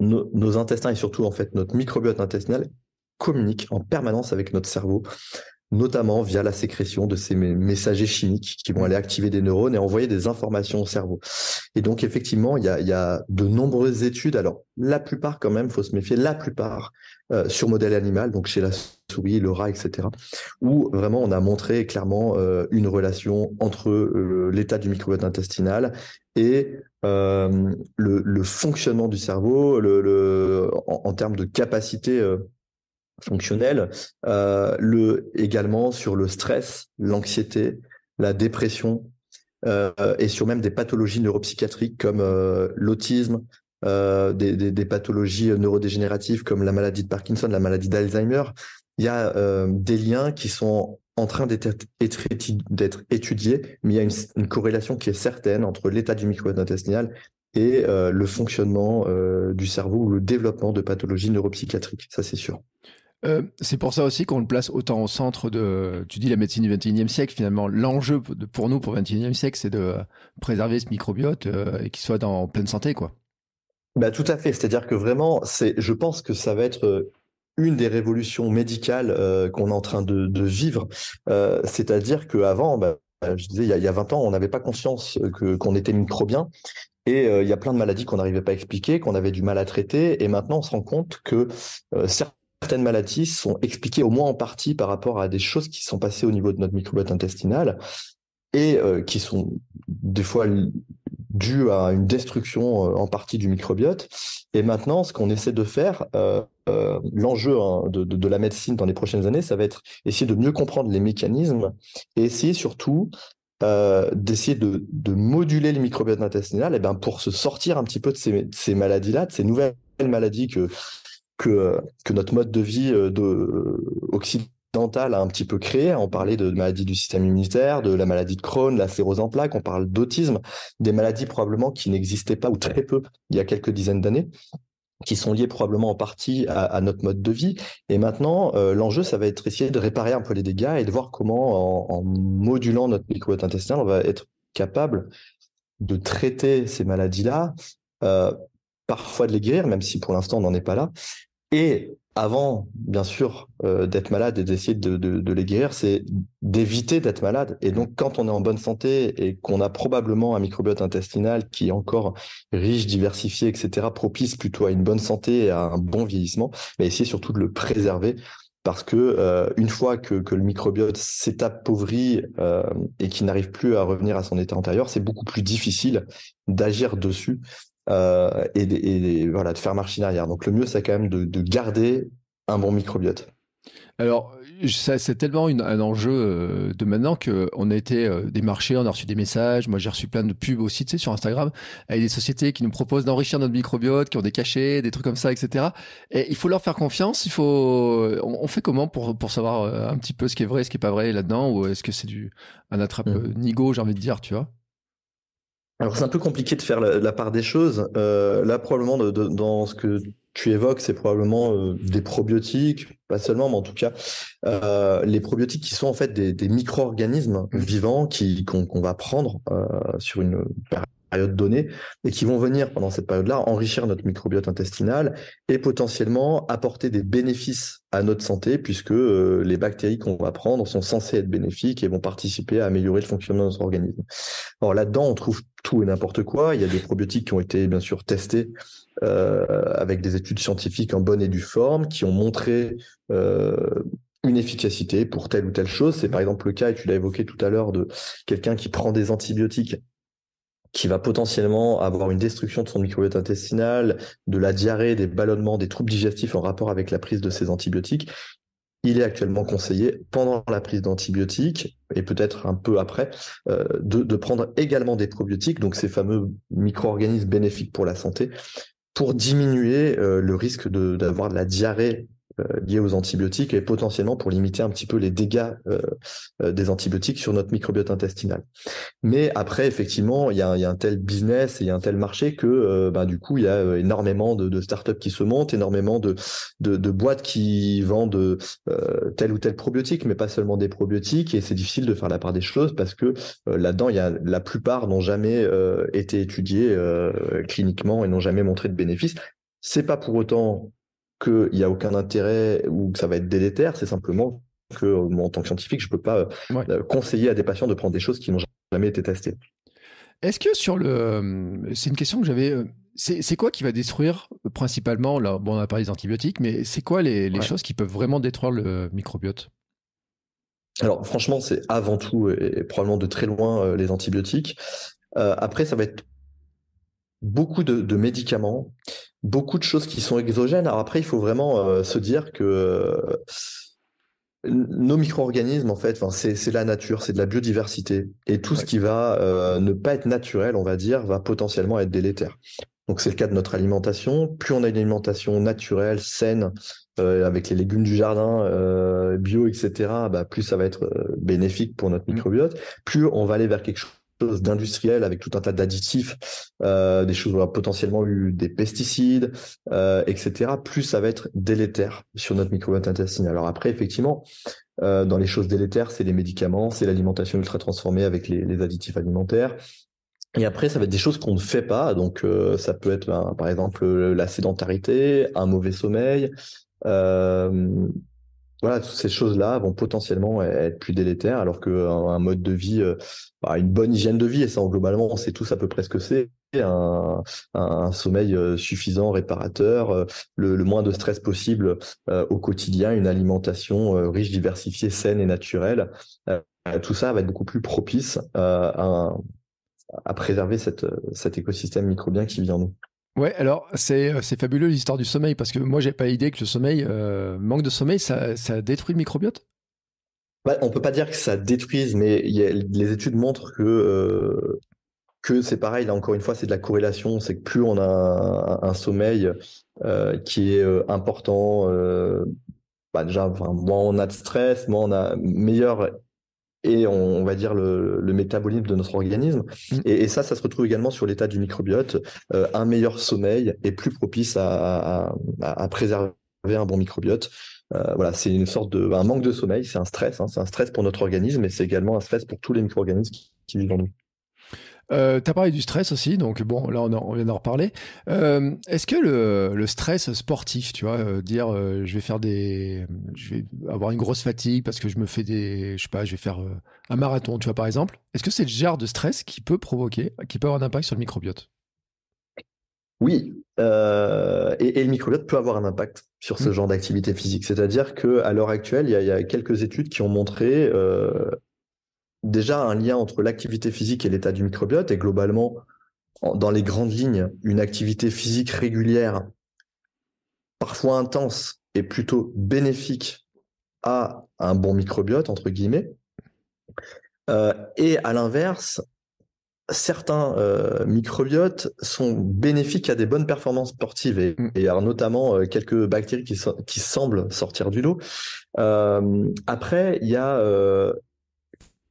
effectivement nos intestins et surtout en fait notre microbiote intestinal communique en permanence avec notre cerveau, notamment via la sécrétion de ces messagers chimiques qui vont aller activer des neurones et envoyer des informations au cerveau. Et donc effectivement, il y a, y a de nombreuses études, alors la plupart quand même, faut se méfier, la plupart euh, sur modèle animal, donc chez la souris, le rat, etc. Où vraiment on a montré clairement euh, une relation entre euh, l'état du microbiote intestinal et euh, le, fonctionnement du cerveau, le, en, termes de capacité fonctionnelle, le, également sur le stress, l'anxiété, la dépression. et sur même des pathologies neuropsychiatriques comme l'autisme, des, des, pathologies neurodégénératives comme la maladie de Parkinson, la maladie d'Alzheimer il y a euh, des liens qui sont en train d'être étudiés, mais il y a une, corrélation qui est certaine entre l'état du microbiote intestinal et euh, le fonctionnement euh, du cerveau ou le développement de pathologies neuropsychiatriques, ça c'est sûr. c'est pour ça aussi qu'on le place autant au centre de, tu dis la médecine du 21e siècle, finalement, l'enjeu pour nous, pour le 21e siècle, c'est de préserver ce microbiote et qu'il soit dans, en pleine santé, quoi. Bah, tout à fait, c'est-à-dire que vraiment, c'est, je pense que ça va être une des révolutions médicales euh, qu'on est en train de, vivre. Euh, c'est-à-dire qu'avant, bah, je disais, il y, a, 20 ans, on n'avait pas conscience qu'on était microbien. Et euh, il y a plein de maladies qu'on n'arrivait pas à expliquer, qu'on avait du mal à traiter. Et maintenant, on se rend compte que certaines maladies sont expliquées au moins en partie par rapport à des choses qui sont passées au niveau de notre microbiote intestinal et qui sont des fois dû à une destruction euh, en partie du microbiote. Et maintenant, ce qu'on essaie de faire, euh, euh, l'enjeu hein, de, la médecine dans les prochaines années, ça va être essayer de mieux comprendre les mécanismes et essayer surtout d'essayer de, moduler le microbiote intestinal et eh ben pour se sortir un petit peu de ces, maladies-là, de ces nouvelles maladies que, que, que notre mode de vie de, occidental occidentale a un petit peu créé. On parlait de maladies du système immunitaire, de la maladie de Crohn, la sérose en plaques, on parle d'autisme, des maladies probablement qui n'existaient pas ou très peu il y a quelques dizaines d'années qui sont liées probablement en partie à, notre mode de vie. Et maintenant, euh, l'enjeu, ça va être essayer de réparer un peu les dégâts et de voir comment, en, modulant notre microbiote intestinal, on va être capable de traiter ces maladies-là, euh, parfois de les guérir, même si pour l'instant on n'en est pas là, et avant, bien sûr, euh, d'être malade et d'essayer de, les guérir, c'est d'éviter d'être malade. Et donc, quand on est en bonne santé et qu'on a probablement un microbiote intestinal qui est encore riche, diversifié, etc., propice plutôt à une bonne santé et à un bon vieillissement, mais essayer surtout de le préserver parce que euh, une fois que, le microbiote s'est appauvri euh, et qu'il n'arrive plus à revenir à son état antérieur, c'est beaucoup plus difficile d'agir dessus euh, et, voilà, de faire marche arrière. Donc le mieux, c'est quand même de, garder un bon microbiote. Alors, c'est tellement un enjeu euh, de maintenant qu'on a été euh, marchés on a reçu des messages. Moi, j'ai reçu plein de pubs aussi, tu sais, sur Instagram, avec des sociétés qui nous proposent d'enrichir notre microbiote, qui ont des cachets, des trucs comme ça, etc. Et il faut leur faire confiance. Il faut, on, fait comment pour, pour savoir un petit peu ce qui est vrai, ce qui est pas vrai là-dedans, ou est-ce que c'est du, un attrape-nigo, mmh. j'ai envie de dire, tu vois? Alors c'est un peu compliqué de faire la, part des choses. Euh, là, probablement, dans ce que tu évoques, c'est probablement euh, des probiotiques, pas seulement, mais en tout cas, euh, les probiotiques qui sont en fait des, micro-organismes mmh. vivants qui qu'on va prendre sur une période période donnée et qui vont venir pendant cette période-là enrichir notre microbiote intestinal et potentiellement apporter des bénéfices à notre santé puisque euh, les bactéries qu'on va prendre sont censées être bénéfiques et vont participer à améliorer le fonctionnement de notre organisme. Alors là-dedans, on trouve tout et n'importe quoi. Il y a des probiotiques qui ont été bien sûr testés euh, avec des études scientifiques en bonne et due forme qui ont montré euh, une efficacité pour telle ou telle chose. C'est par exemple le cas, et tu l'as évoqué tout à l'heure, de quelqu'un qui prend des antibiotiques qui va potentiellement avoir une destruction de son microbiote intestinal, de la diarrhée, des ballonnements, des troubles digestifs en rapport avec la prise de ces antibiotiques, il est actuellement conseillé pendant la prise d'antibiotiques et peut-être un peu après euh, de, prendre également des probiotiques, donc ces fameux micro-organismes bénéfiques pour la santé, pour diminuer euh, le risque d'avoir de, la diarrhée euh, liées aux antibiotiques et potentiellement pour limiter un petit peu les dégâts euh, euh, des antibiotiques sur notre microbiote intestinal. Mais après, effectivement, il y a, un tel business et il y a un tel marché que bah, du coup, il y a énormément de, de startups qui se montent, énormément de, de, boîtes qui vendent euh, tel ou tel probiotique, mais pas seulement des probiotiques. Et c'est difficile de faire la part des choses parce que là-dedans, il y a la plupart n'ont jamais été étudiés cliniquement et n'ont jamais montré de bénéfices. C'est pas pour autant qu'il n'y a aucun intérêt ou que ça va être délétère, c'est simplement que moi, en tant que scientifique, je ne peux pas euh, conseiller à des patients de prendre des choses qui n'ont jamais été testées. Est-ce que sur le... Euh, c'est une question que j'avais... Euh, c'est quoi qui va détruire principalement, là, bon, on a parlé des antibiotiques, mais c'est quoi les, choses qui peuvent vraiment détruire le microbiote Alors franchement, c'est avant tout et, probablement de très loin les antibiotiques. après, ça va être beaucoup de, médicaments, beaucoup de choses qui sont exogènes. Alors après, il faut vraiment euh, se dire que euh, nos micro-organismes, en fait, c'est la nature, c'est de la biodiversité. Et tout ce qui va euh, ne pas être naturel, on va dire, va potentiellement être délétère. Donc c'est le cas de notre alimentation. Plus on a une alimentation naturelle, saine, avec les légumes du jardin, bio, etc., bah, plus ça va être bénéfique pour notre mmh. microbiote. Plus on va aller vers quelque chose d'industriels d'industriel avec tout un tas d'additifs, euh, des choses où a potentiellement eu des pesticides, euh, etc., plus ça va être délétère sur notre microbiote intestinal. Alors après, effectivement, euh, dans les choses délétères, c'est les médicaments, c'est l'alimentation ultra transformée avec les, additifs alimentaires. Et après, ça va être des choses qu'on ne fait pas. Donc, ça peut être, ben, par exemple, la sédentarité, un mauvais sommeil, voilà, toutes ces choses-là vont potentiellement e-, être plus délétères, alors qu'un euh, mode de vie, euh, bah, une bonne hygiène de vie, et ça, globalement, on sait tous à peu près ce que c'est, un, sommeil euh, suffisant, réparateur, le, moins de stress possible au quotidien, une alimentation riche, diversifiée, saine et naturelle, tout ça va être beaucoup plus propice à, préserver cet écosystème microbien qui vit en nous. Ouais, alors euh, c'est, fabuleux l'histoire du sommeil parce que moi j'ai pas idée que le sommeil, euh, manque de sommeil, ça, détruit le microbiote bah, On peut pas dire que ça détruise, mais les études montrent que, euh, que c'est pareil. Là encore une fois, c'est de la corrélation. C'est que plus on a un, sommeil qui est important, bah, déjà moins on a de stress, moins on a meilleur et on, va dire le, métabolisme de notre organisme. Mm. Et, ça, ça se retrouve également sur l'état du microbiote. Euh, un meilleur sommeil est plus propice à, préserver un bon microbiote. Euh, voilà, c'est une sorte de un manque de sommeil, c'est un stress, hein. c'est un stress pour notre organisme, mais c'est également un stress pour tous les micro-organismes qui, qui vivent en nous. Euh, tu as parlé du stress aussi, donc bon, là on, vient d'en reparler. Euh, est-ce que le, stress sportif, tu vois, euh, dire je vais faire des, je vais avoir une grosse fatigue parce que je me fais des, je sais pas, je vais faire un marathon, tu vois par exemple. Est-ce que c'est le genre de stress qui peut provoquer, qui peut avoir un impact sur le microbiote Oui, et, le microbiote peut avoir un impact sur ce mmh. genre d'activité physique. C'est-à-dire qu'à l'heure actuelle, il y, a, quelques études qui ont montré déjà un lien entre l'activité physique et l'état du microbiote et globalement, dans les grandes lignes, une activité physique régulière, parfois intense, est plutôt bénéfique à un bon microbiote, entre guillemets. Euh, et à l'inverse, certains euh, microbiotes sont bénéfiques à des bonnes performances sportives et, mm. alors notamment euh, quelques bactéries qui, semblent sortir du lot. après, il y a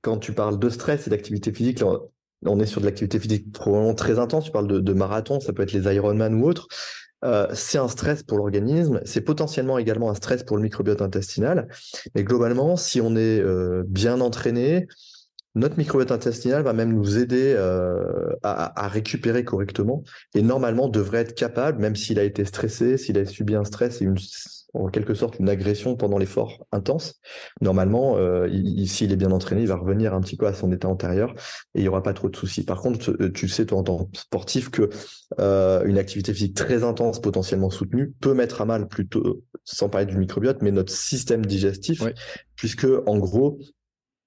quand tu parles de stress et d'activité physique, on est sur de l'activité physique probablement très intense. Tu parles de, marathon, ça peut être les Ironman ou autre, euh, c'est un stress pour l'organisme, c'est potentiellement également un stress pour le microbiote intestinal. Mais globalement, si on est euh, bien entraîné, notre microbiote intestinal va même nous aider euh, à, à, récupérer correctement et normalement devrait être capable, même s'il a été stressé, s'il a subi un stress et une en quelque sorte une agression pendant l'effort intense, normalement, euh, s'il est bien entraîné, il va revenir un petit peu à son état antérieur et il n'y aura pas trop de soucis. Par contre, euh, tu sais, toi, en tant que sportif, que euh, une activité physique très intense, potentiellement soutenue, peut mettre à mal plutôt, sans parler du microbiote, mais notre système digestif, puisque en gros,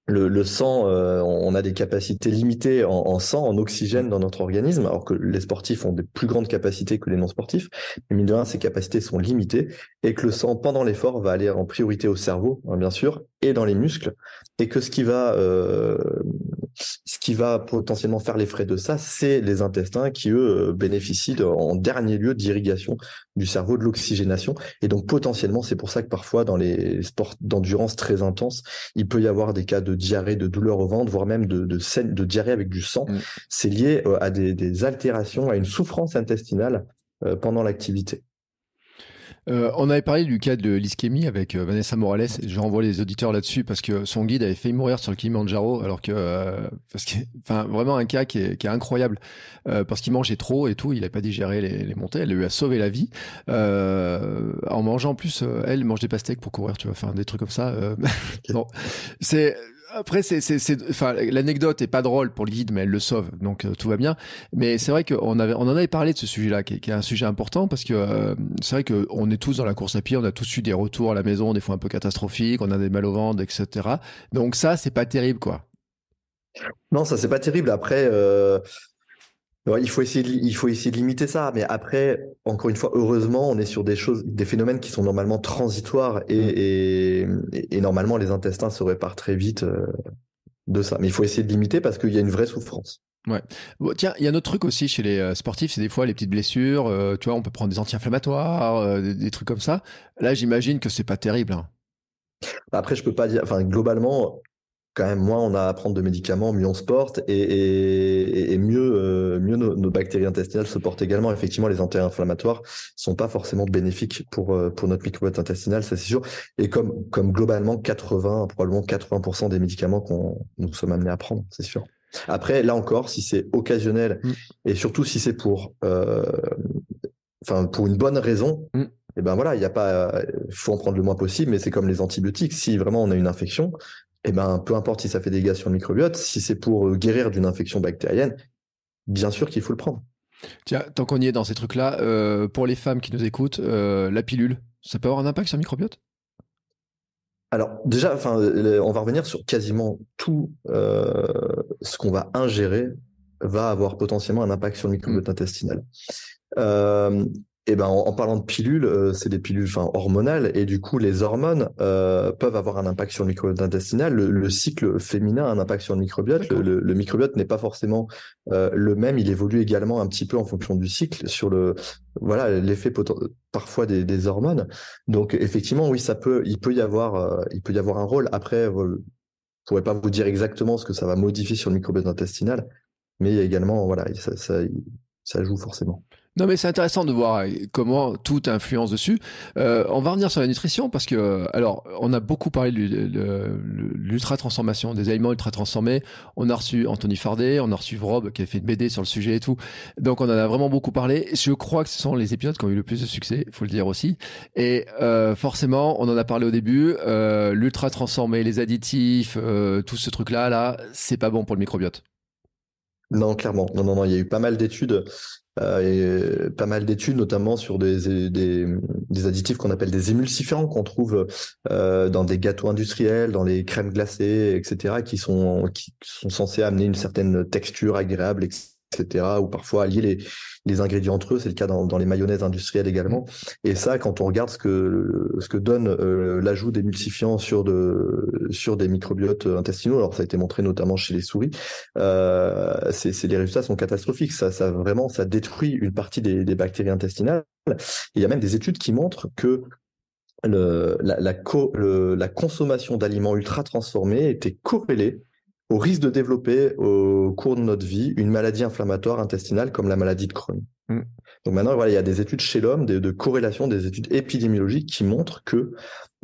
le, sang, euh, on a des capacités limitées en, sang, en oxygène dans notre organisme, alors que les sportifs ont des plus grandes capacités que les non-sportifs. Mais mine de rien, ces capacités sont limitées et que le sang, pendant l'effort, va aller en priorité au cerveau, hein, bien sûr, et dans les muscles, et que ce qui va euh, ce qui va potentiellement faire les frais de ça, c'est les intestins qui, eux, euh, bénéficient en dernier lieu d'irrigation du cerveau, de l'oxygénation. Et donc, potentiellement, c'est pour ça que parfois, dans les sports d'endurance très intenses, il peut y avoir des cas de diarrhée, de douleur au ventre, voire même de, diarrhée avec du sang. Mm. C'est lié euh, à des, altérations, à une souffrance intestinale euh, pendant l'activité. Euh, on avait parlé du cas de l'ischémie avec euh, Vanessa Morales. je renvoie les auditeurs là-dessus parce que son guide avait failli mourir sur le Kilimanjaro, alors que, euh, parce enfin, vraiment un cas qui est, incroyable parce qu'il mangeait trop et tout. Il n'a pas digéré les, montées. Elle lui a sauvé la vie en mangeant plus. elle mange des pastèques pour courir, tu vois, enfin des trucs comme ça. c'est après, c'est, c'est, c'est, enfin, l'anecdote est pas drôle pour le guide, mais elle le sauve, donc euh, tout va bien. Mais c'est vrai qu'on avait, on en avait parlé de ce sujet-là, qui, est un sujet important parce que euh, c'est vrai qu'on est tous dans la course à pied, on a tous eu des retours à la maison, des fois un peu catastrophiques, on a des mal au ventre, etc. Donc ça, c'est pas terrible, quoi. Non, ça c'est pas terrible. Après, euh, il, faut essayer de, il faut essayer de limiter ça, mais après, encore une fois, heureusement, on est sur des choses, des phénomènes qui sont normalement transitoires et, mm. normalement, les intestins se réparent très vite euh, de ça. Mais il faut essayer de limiter parce qu'il y a une vraie souffrance. Ouais. tiens, il y a un autre truc aussi chez les euh, sportifs, c'est des fois les petites blessures. Euh, tu vois, on peut prendre des anti-inflammatoires, des, trucs comme ça. Là, j'imagine que c'est pas terrible. Hein. Après, je peux pas dire. Enfin, globalement, quand même moins on a à prendre de médicaments, mieux on se porte et, mieux, euh, nos, bactéries intestinales se portent également. Effectivement, les anti-inflammatoires sont pas forcément bénéfiques pour, euh, pour notre microbiote intestinal, ça c'est sûr. Et comme, globalement 80, probablement 80% des médicaments qu'on nous sommes amenés à prendre, c'est sûr. Après, là encore, si c'est occasionnel mm. et surtout si c'est pour, euh, pour une bonne raison, mm. et eh ben voilà, il y a pas, faut en prendre le moins possible. Mais c'est comme les antibiotiques. Si vraiment on a une infection, eh ben, peu importe si ça fait des dégâts sur le microbiote, si c'est pour euh, guérir d'une infection bactérienne, bien sûr qu'il faut le prendre. Tiens, tant qu'on y est dans ces trucs-là, euh, pour les femmes qui nous écoutent, euh, la pilule, ça peut avoir un impact sur le microbiote Alors déjà, on va revenir sur quasiment tout ce qu'on va ingérer va avoir potentiellement un impact sur le microbiote mmh. intestinal. Eh ben, en, parlant de pilules, euh, c'est des pilules enfin, hormonales et du coup, les hormones euh, peuvent avoir un impact sur le microbiote intestinal. Le, cycle féminin a un impact sur le microbiote. Le, microbiote n'est pas forcément euh, le même. Il évolue également un petit peu en fonction du cycle sur le voilà l'effet parfois des, hormones. Donc effectivement, oui, ça peut, il peut y avoir, il peut y avoir un rôle. Après, je ne pourrais pas vous dire exactement ce que ça va modifier sur le microbiote intestinal, mais également voilà, ça joue forcément. Non, mais c'est intéressant de voir euh, comment tout influence dessus. Euh, on va revenir sur la nutrition parce que, euh, alors, on a beaucoup parlé de l'ultra-transformation, des aliments ultra-transformés. On a reçu Anthony Fardet, on a reçu Rob qui a fait une BD sur le sujet et tout. Donc, on en a vraiment beaucoup parlé. Je crois que ce sont les épisodes qui ont eu le plus de succès, faut le dire aussi. Et forcément, on en a parlé au début, l'ultra-transformé, les additifs, tout ce truc là, là c'est pas bon pour le microbiote. Non, clairement. Non, non, non. Il y a eu pas mal d'études euh, et euh, pas mal d'études, notamment sur des, des, des additifs qu'on appelle des émulsifiants, qu'on trouve euh, dans des gâteaux industriels, dans les crèmes glacées, etc., qui sont, qui sont censés amener une certaine texture agréable, etc ou parfois allier les, ingrédients entre eux. C'est le cas dans, les mayonnaises industrielles également. Et ça, quand on regarde ce que, ce que donne euh, l'ajout des sur, de, sur des microbiotes euh, intestinaux, alors ça a été montré notamment chez les souris, euh, c'est, les résultats sont catastrophiques. Ça, ça vraiment, ça détruit une partie des, bactéries intestinales. il y a même des études qui montrent que la, la, consommation d'aliments ultra transformés était corrélée au risque de développer au cours de notre vie une maladie inflammatoire intestinale comme la maladie de Crohn. Mm. Donc maintenant, voilà, il y a des études chez l'homme, de, corrélations, corrélation, des études épidémiologiques qui montrent que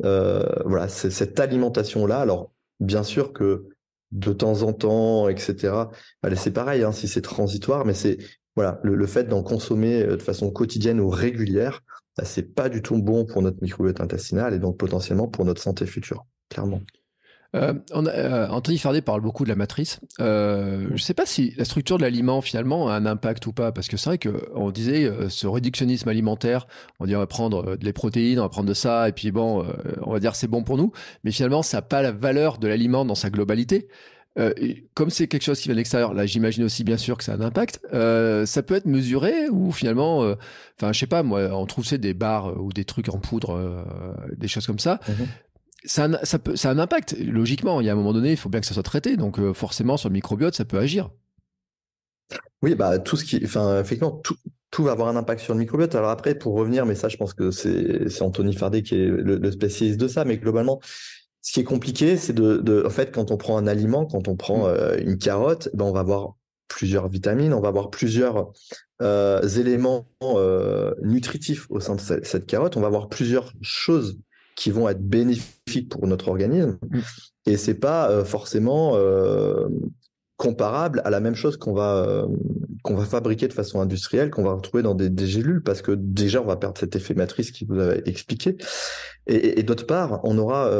euh, voilà, cette alimentation-là, alors bien sûr que de temps en temps, etc. Allez, c'est pareil, hein, si c'est transitoire, mais c'est voilà, le, fait d'en consommer euh, de façon quotidienne ou régulière, ce bah, c'est pas du tout bon pour notre microbiote intestinal et donc potentiellement pour notre santé future, clairement. Euh, on euh, Anthony Fardet parle beaucoup de la matrice. Euh, je ne sais pas si la structure de l'aliment finalement a un impact ou pas, parce que c'est vrai on disait ce réductionnisme alimentaire, on dit on va prendre des protéines, on va prendre de ça, et puis bon, on va dire c'est bon pour nous, mais finalement ça n'a pas la valeur de l'aliment dans sa globalité. comme c'est quelque chose qui vient de l'extérieur, là j'imagine aussi bien sûr que ça a un impact. ça peut être mesuré ou finalement, enfin je sais pas moi, on trouve des barres ou des trucs en poudre, des choses comme ça. Mhm ça, a, ça, peut, ça a un impact. Logiquement, il y a un moment donné, il faut bien que ça soit traité. Donc, euh, forcément, sur le microbiote, ça peut agir. Oui, bah, tout ce qui, enfin, effectivement, tout, tout va avoir un impact sur le microbiote. Alors après, pour revenir, mais ça, je pense que c'est Anthony Fardet qui est le, spécialiste de ça, mais globalement, ce qui est compliqué, c'est de, de, en fait, quand on prend un aliment, quand on prend mm. euh, une carotte, ben, on va avoir plusieurs vitamines, on va avoir plusieurs euh, éléments nutritifs au sein de cette, carotte, on va avoir plusieurs choses qui vont être bénéfiques pour notre organisme. Mm. Et c'est pas euh, forcément euh, comparable à la même chose qu'on va euh, qu'on va fabriquer de façon industrielle, qu'on va retrouver dans des, des, gélules, parce que déjà, on va perdre cet effet matrice qui vous avait expliqué. Et, d'autre part, on aura,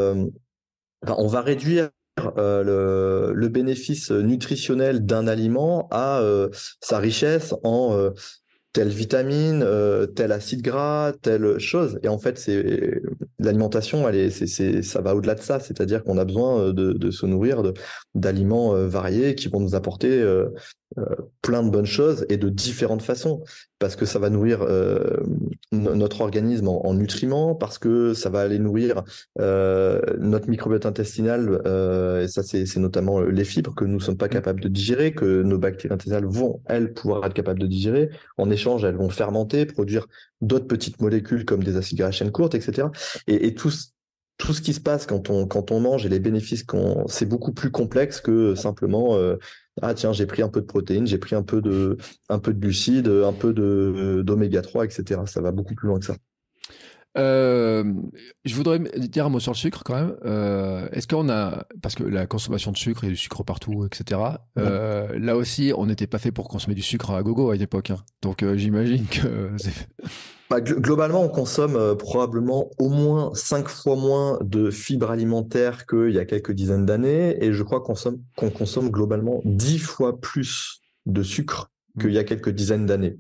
on va réduire le, le, bénéfice nutritionnel d'un aliment à sa richesse en telle vitamine, euh, tel acide gras, telle chose. Et en fait, c'est l'alimentation, elle est, ça va au-delà de ça. C'est-à-dire qu'on a besoin euh, de, se nourrir d'aliments euh, variés qui vont nous apporter plein de bonnes choses et de différentes façons, parce que ça va nourrir notre organisme en, nutriments parce que ça va aller nourrir euh, notre microbiote intestinal euh, et ça c'est notamment euh, les fibres que nous sommes pas mmh. capables de digérer que nos bactéries intestinales vont elles pouvoir être capables de digérer en échange elles vont fermenter produire d'autres petites molécules comme des acides gras à chaîne courte etc et, et tous tout ce qui se passe quand on, quand on mange et les bénéfices qu'on, c'est beaucoup plus complexe que simplement euh, ah tiens j'ai pris un peu de protéines, j'ai pris un peu de, un peu de glucides, un peu de d'oméga 3, etc. Ça va beaucoup plus loin que ça. Euh, je voudrais dire un mot sur le sucre quand même. Euh, est-ce qu'on a, parce que la consommation de sucre et du sucre partout, etc. Euh, là aussi, on n'était pas fait pour consommer du sucre à gogo à l'époque. Hein. Donc j'imagine que. Bah, globalement, on consomme probablement au moins 5 fois moins de fibres alimentaires qu'il y a quelques dizaines d'années, et je crois qu'on consomme, consomme globalement 10 fois plus de sucre qu'il y a quelques dizaines d'années.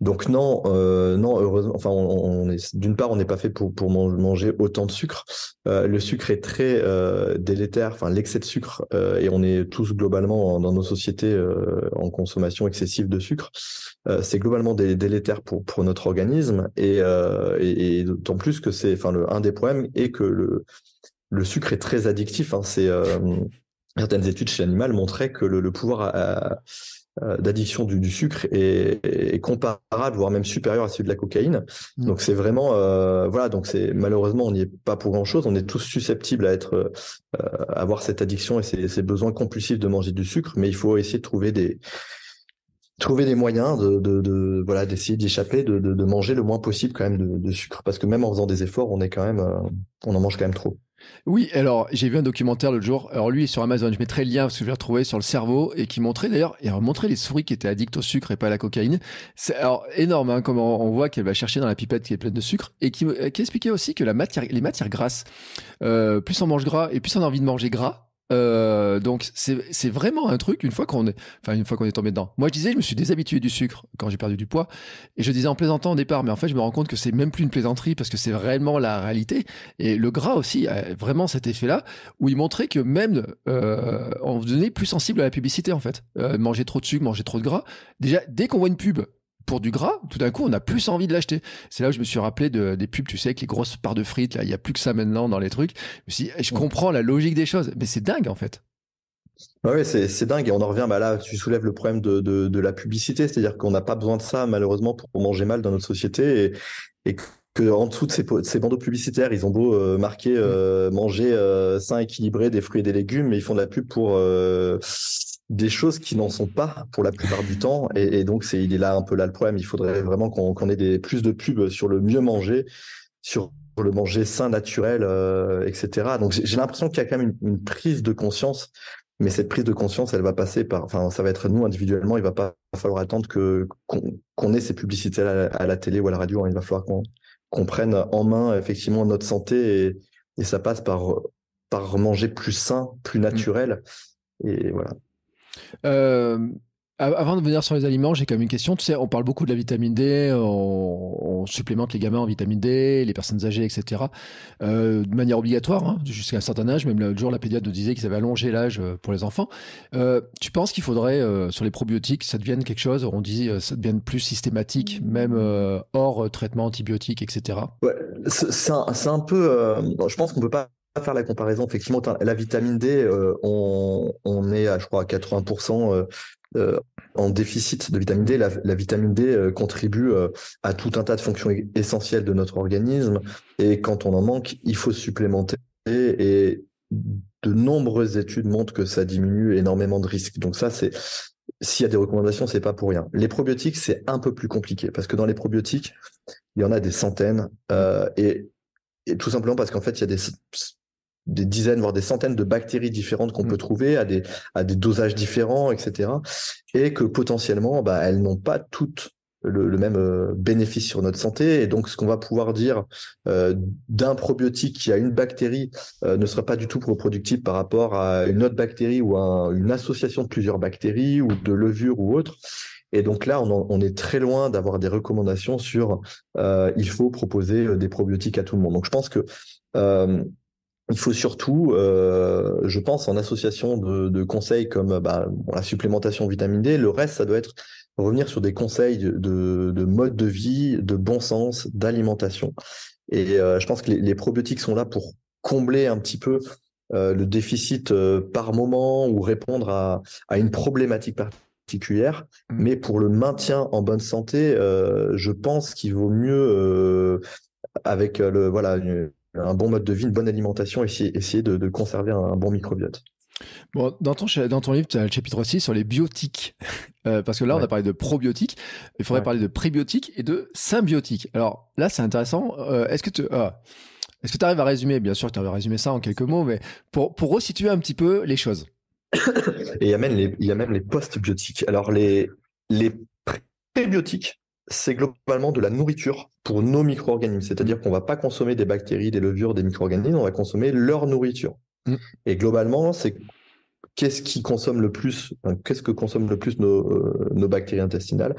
Donc non, euh, non, heureusement, enfin, on, d'une part, on n'est pas fait pour manger autant de sucre. Euh, le sucre est très euh, délétère, enfin l'excès de sucre, et on est tous globalement dans nos sociétés en consommation excessive de sucre. c'est globalement délétère pour notre organisme, et d'autant plus que c'est, enfin, le un des problèmes est que le le sucre est très addictif. Hein. c'est certaines études chez l'animal montraient que le, pouvoir euh, d'addiction du, sucre est, comparable, voire même supérieur à celui de la cocaïne. Mm. Donc c'est vraiment, euh, voilà, donc c'est malheureusement on n'y est pas pour grand chose. On est tous susceptibles à être, euh, avoir cette addiction et ces, ces, besoins compulsifs de manger du sucre, mais il faut essayer de trouver des trouver des moyens de, voilà d'essayer d'échapper de, manger le moins possible quand même de, sucre parce que même en faisant des efforts on est quand même euh, on en mange quand même trop oui, alors j'ai vu un documentaire l'autre jour. Alors lui, sur Amazon, je mettrai le lien parce que je l'ai retrouvé sur le cerveau et qui montrait d'ailleurs, et montrait les souris qui étaient addictes au sucre et pas à la cocaïne. C'est alors énorme, hein, comme on, voit qu'elle va chercher dans la pipette qui est pleine de sucre et qui, euh, expliquait aussi que la les matières grasses, euh, plus on mange gras et plus on a envie de manger gras, euh, donc c'est vraiment un truc une fois qu'on est enfin une fois qu'on est tombé dedans. Moi je disais je me suis déshabitué du sucre quand j'ai perdu du poids et je disais en plaisantant au départ mais en fait je me rends compte que c'est même plus une plaisanterie parce que c'est vraiment la réalité et le gras aussi a vraiment cet effet là où il montrait que même euh, on devenait plus sensible à la publicité en fait. Euh, manger trop de sucre, manger trop de gras. Déjà dès qu'on voit une pub pour du gras, tout d'un coup, on a plus envie de l'acheter. C'est là où je me suis rappelé des pubs, tu sais, avec les grosses parts de frites, là, il n'y a plus que ça maintenant dans les trucs. Je, eh, je comprends la logique des choses, mais c'est dingue en fait. Ah oui, c'est dingue. Et on en revient, bah là, tu soulèves le problème de, la publicité, c'est-à-dire qu'on n'a pas besoin de ça, malheureusement, pour manger mal dans notre société. Et, et que en dessous de ces, bandeaux publicitaires, ils ont beau euh, marquer mm. euh, manger sain, euh, équilibré, des fruits et des légumes, mais ils font de la pub pour des choses qui n'en sont pas pour la plupart du temps. Et, donc, c'est, il est là un peu là le problème. Il faudrait vraiment qu'on ait des, plus de pubs sur le mieux manger, sur le manger sain, naturel, euh, etc. Donc, j'ai l'impression qu'il y a quand même une, prise de conscience. Mais cette prise de conscience, elle va passer par, enfin, ça va être nous individuellement. Il va pas falloir attendre que qu'on ait ces publicités à la, télé ou à la radio. Hein. Il va falloir qu'on prenne en main effectivement notre santé et, ça passe par par manger plus sain, plus mm. naturel. Et voilà avant de venir sur les aliments, j'ai quand même une question. Tu sais, on parle beaucoup de la vitamine D, on, supplémente les gamins en vitamine D, les personnes âgées, etc. Euh, de manière obligatoire, hein, jusqu'à un certain âge. Même le jour, la pédiatre nous disait qu'ils avaient allongé l'âge euh, pour les enfants. Euh, tu penses qu'il faudrait, sur les probiotiques, ça devienne quelque chose, on dit, ça devienne plus systématique, même hors traitement antibiotique, etc. Ouais, c'est un, un, peu... je pense qu'on peut pas faire la comparaison. Effectivement, la vitamine D, euh, on, on, est à, je crois, à 80% euh, euh, en déficit de vitamine D. La, vitamine D contribue à tout un tas de fonctions essentielles de notre organisme. Et quand on en manque, il faut supplémenter. Et de nombreuses études montrent que ça diminue énormément de risques. Donc ça, c'est s'il y a des recommandations, c'est pas pour rien. Les probiotiques, c'est un peu plus compliqué parce que dans les probiotiques, il y en a des centaines et, et tout simplement parce qu'en fait, il y a des des dizaines, voire des centaines de bactéries différentes qu'on mm. peut trouver à des, à des dosages différents, etc. Et que potentiellement, bah, elles n'ont pas toutes le, même euh, bénéfice sur notre santé. Et donc, ce qu'on va pouvoir dire euh, d'un probiotique qui a une bactérie euh, ne sera pas du tout reproductible par rapport à une autre bactérie ou à une association de plusieurs bactéries ou de levures ou autre. Et donc là, on, on est très loin d'avoir des recommandations sur il faut proposer des probiotiques à tout le monde. Donc, je pense que il faut surtout, euh, je pense, en association de, de conseils comme euh, bah, la supplémentation vitamine D, le reste, ça doit être revenir sur des conseils de, de mode de vie, de bon sens, d'alimentation. Et euh, je pense que les, les, probiotiques sont là pour combler un petit peu euh, le déficit par moment ou répondre à, à une problématique particulière. Mmh. Mais pour le maintien en bonne santé, je pense qu'il vaut mieux avec le voilà un bon mode de vie, une bonne alimentation, essayer, de, conserver un, bon microbiote. Bon, dans ton, dans ton livre, tu as le chapitre 6 sur les biotiques. Euh, parce que là, on a parlé de probiotiques. Il faudrait parler de prébiotiques et de symbiotiques. Alors là, c'est intéressant. Euh, est-ce que tu ah, est-ce que arrives à résumer Bien sûr, tu arrives à résumer ça en quelques mots, mais pour, pour resituer un petit peu les choses. et il y a même les, il y a même les post-biotiques. Alors les, les prébiotiques, c'est globalement de la nourriture pour nos micro-organismes. C'est-à-dire qu'on ne va pas consommer des bactéries, des levures, des micro-organismes, on va consommer leur nourriture. Mm. Et globalement, c'est qu'est-ce qui consomme le plus, qu'est-ce que consomment le plus nos euh, bactéries intestinales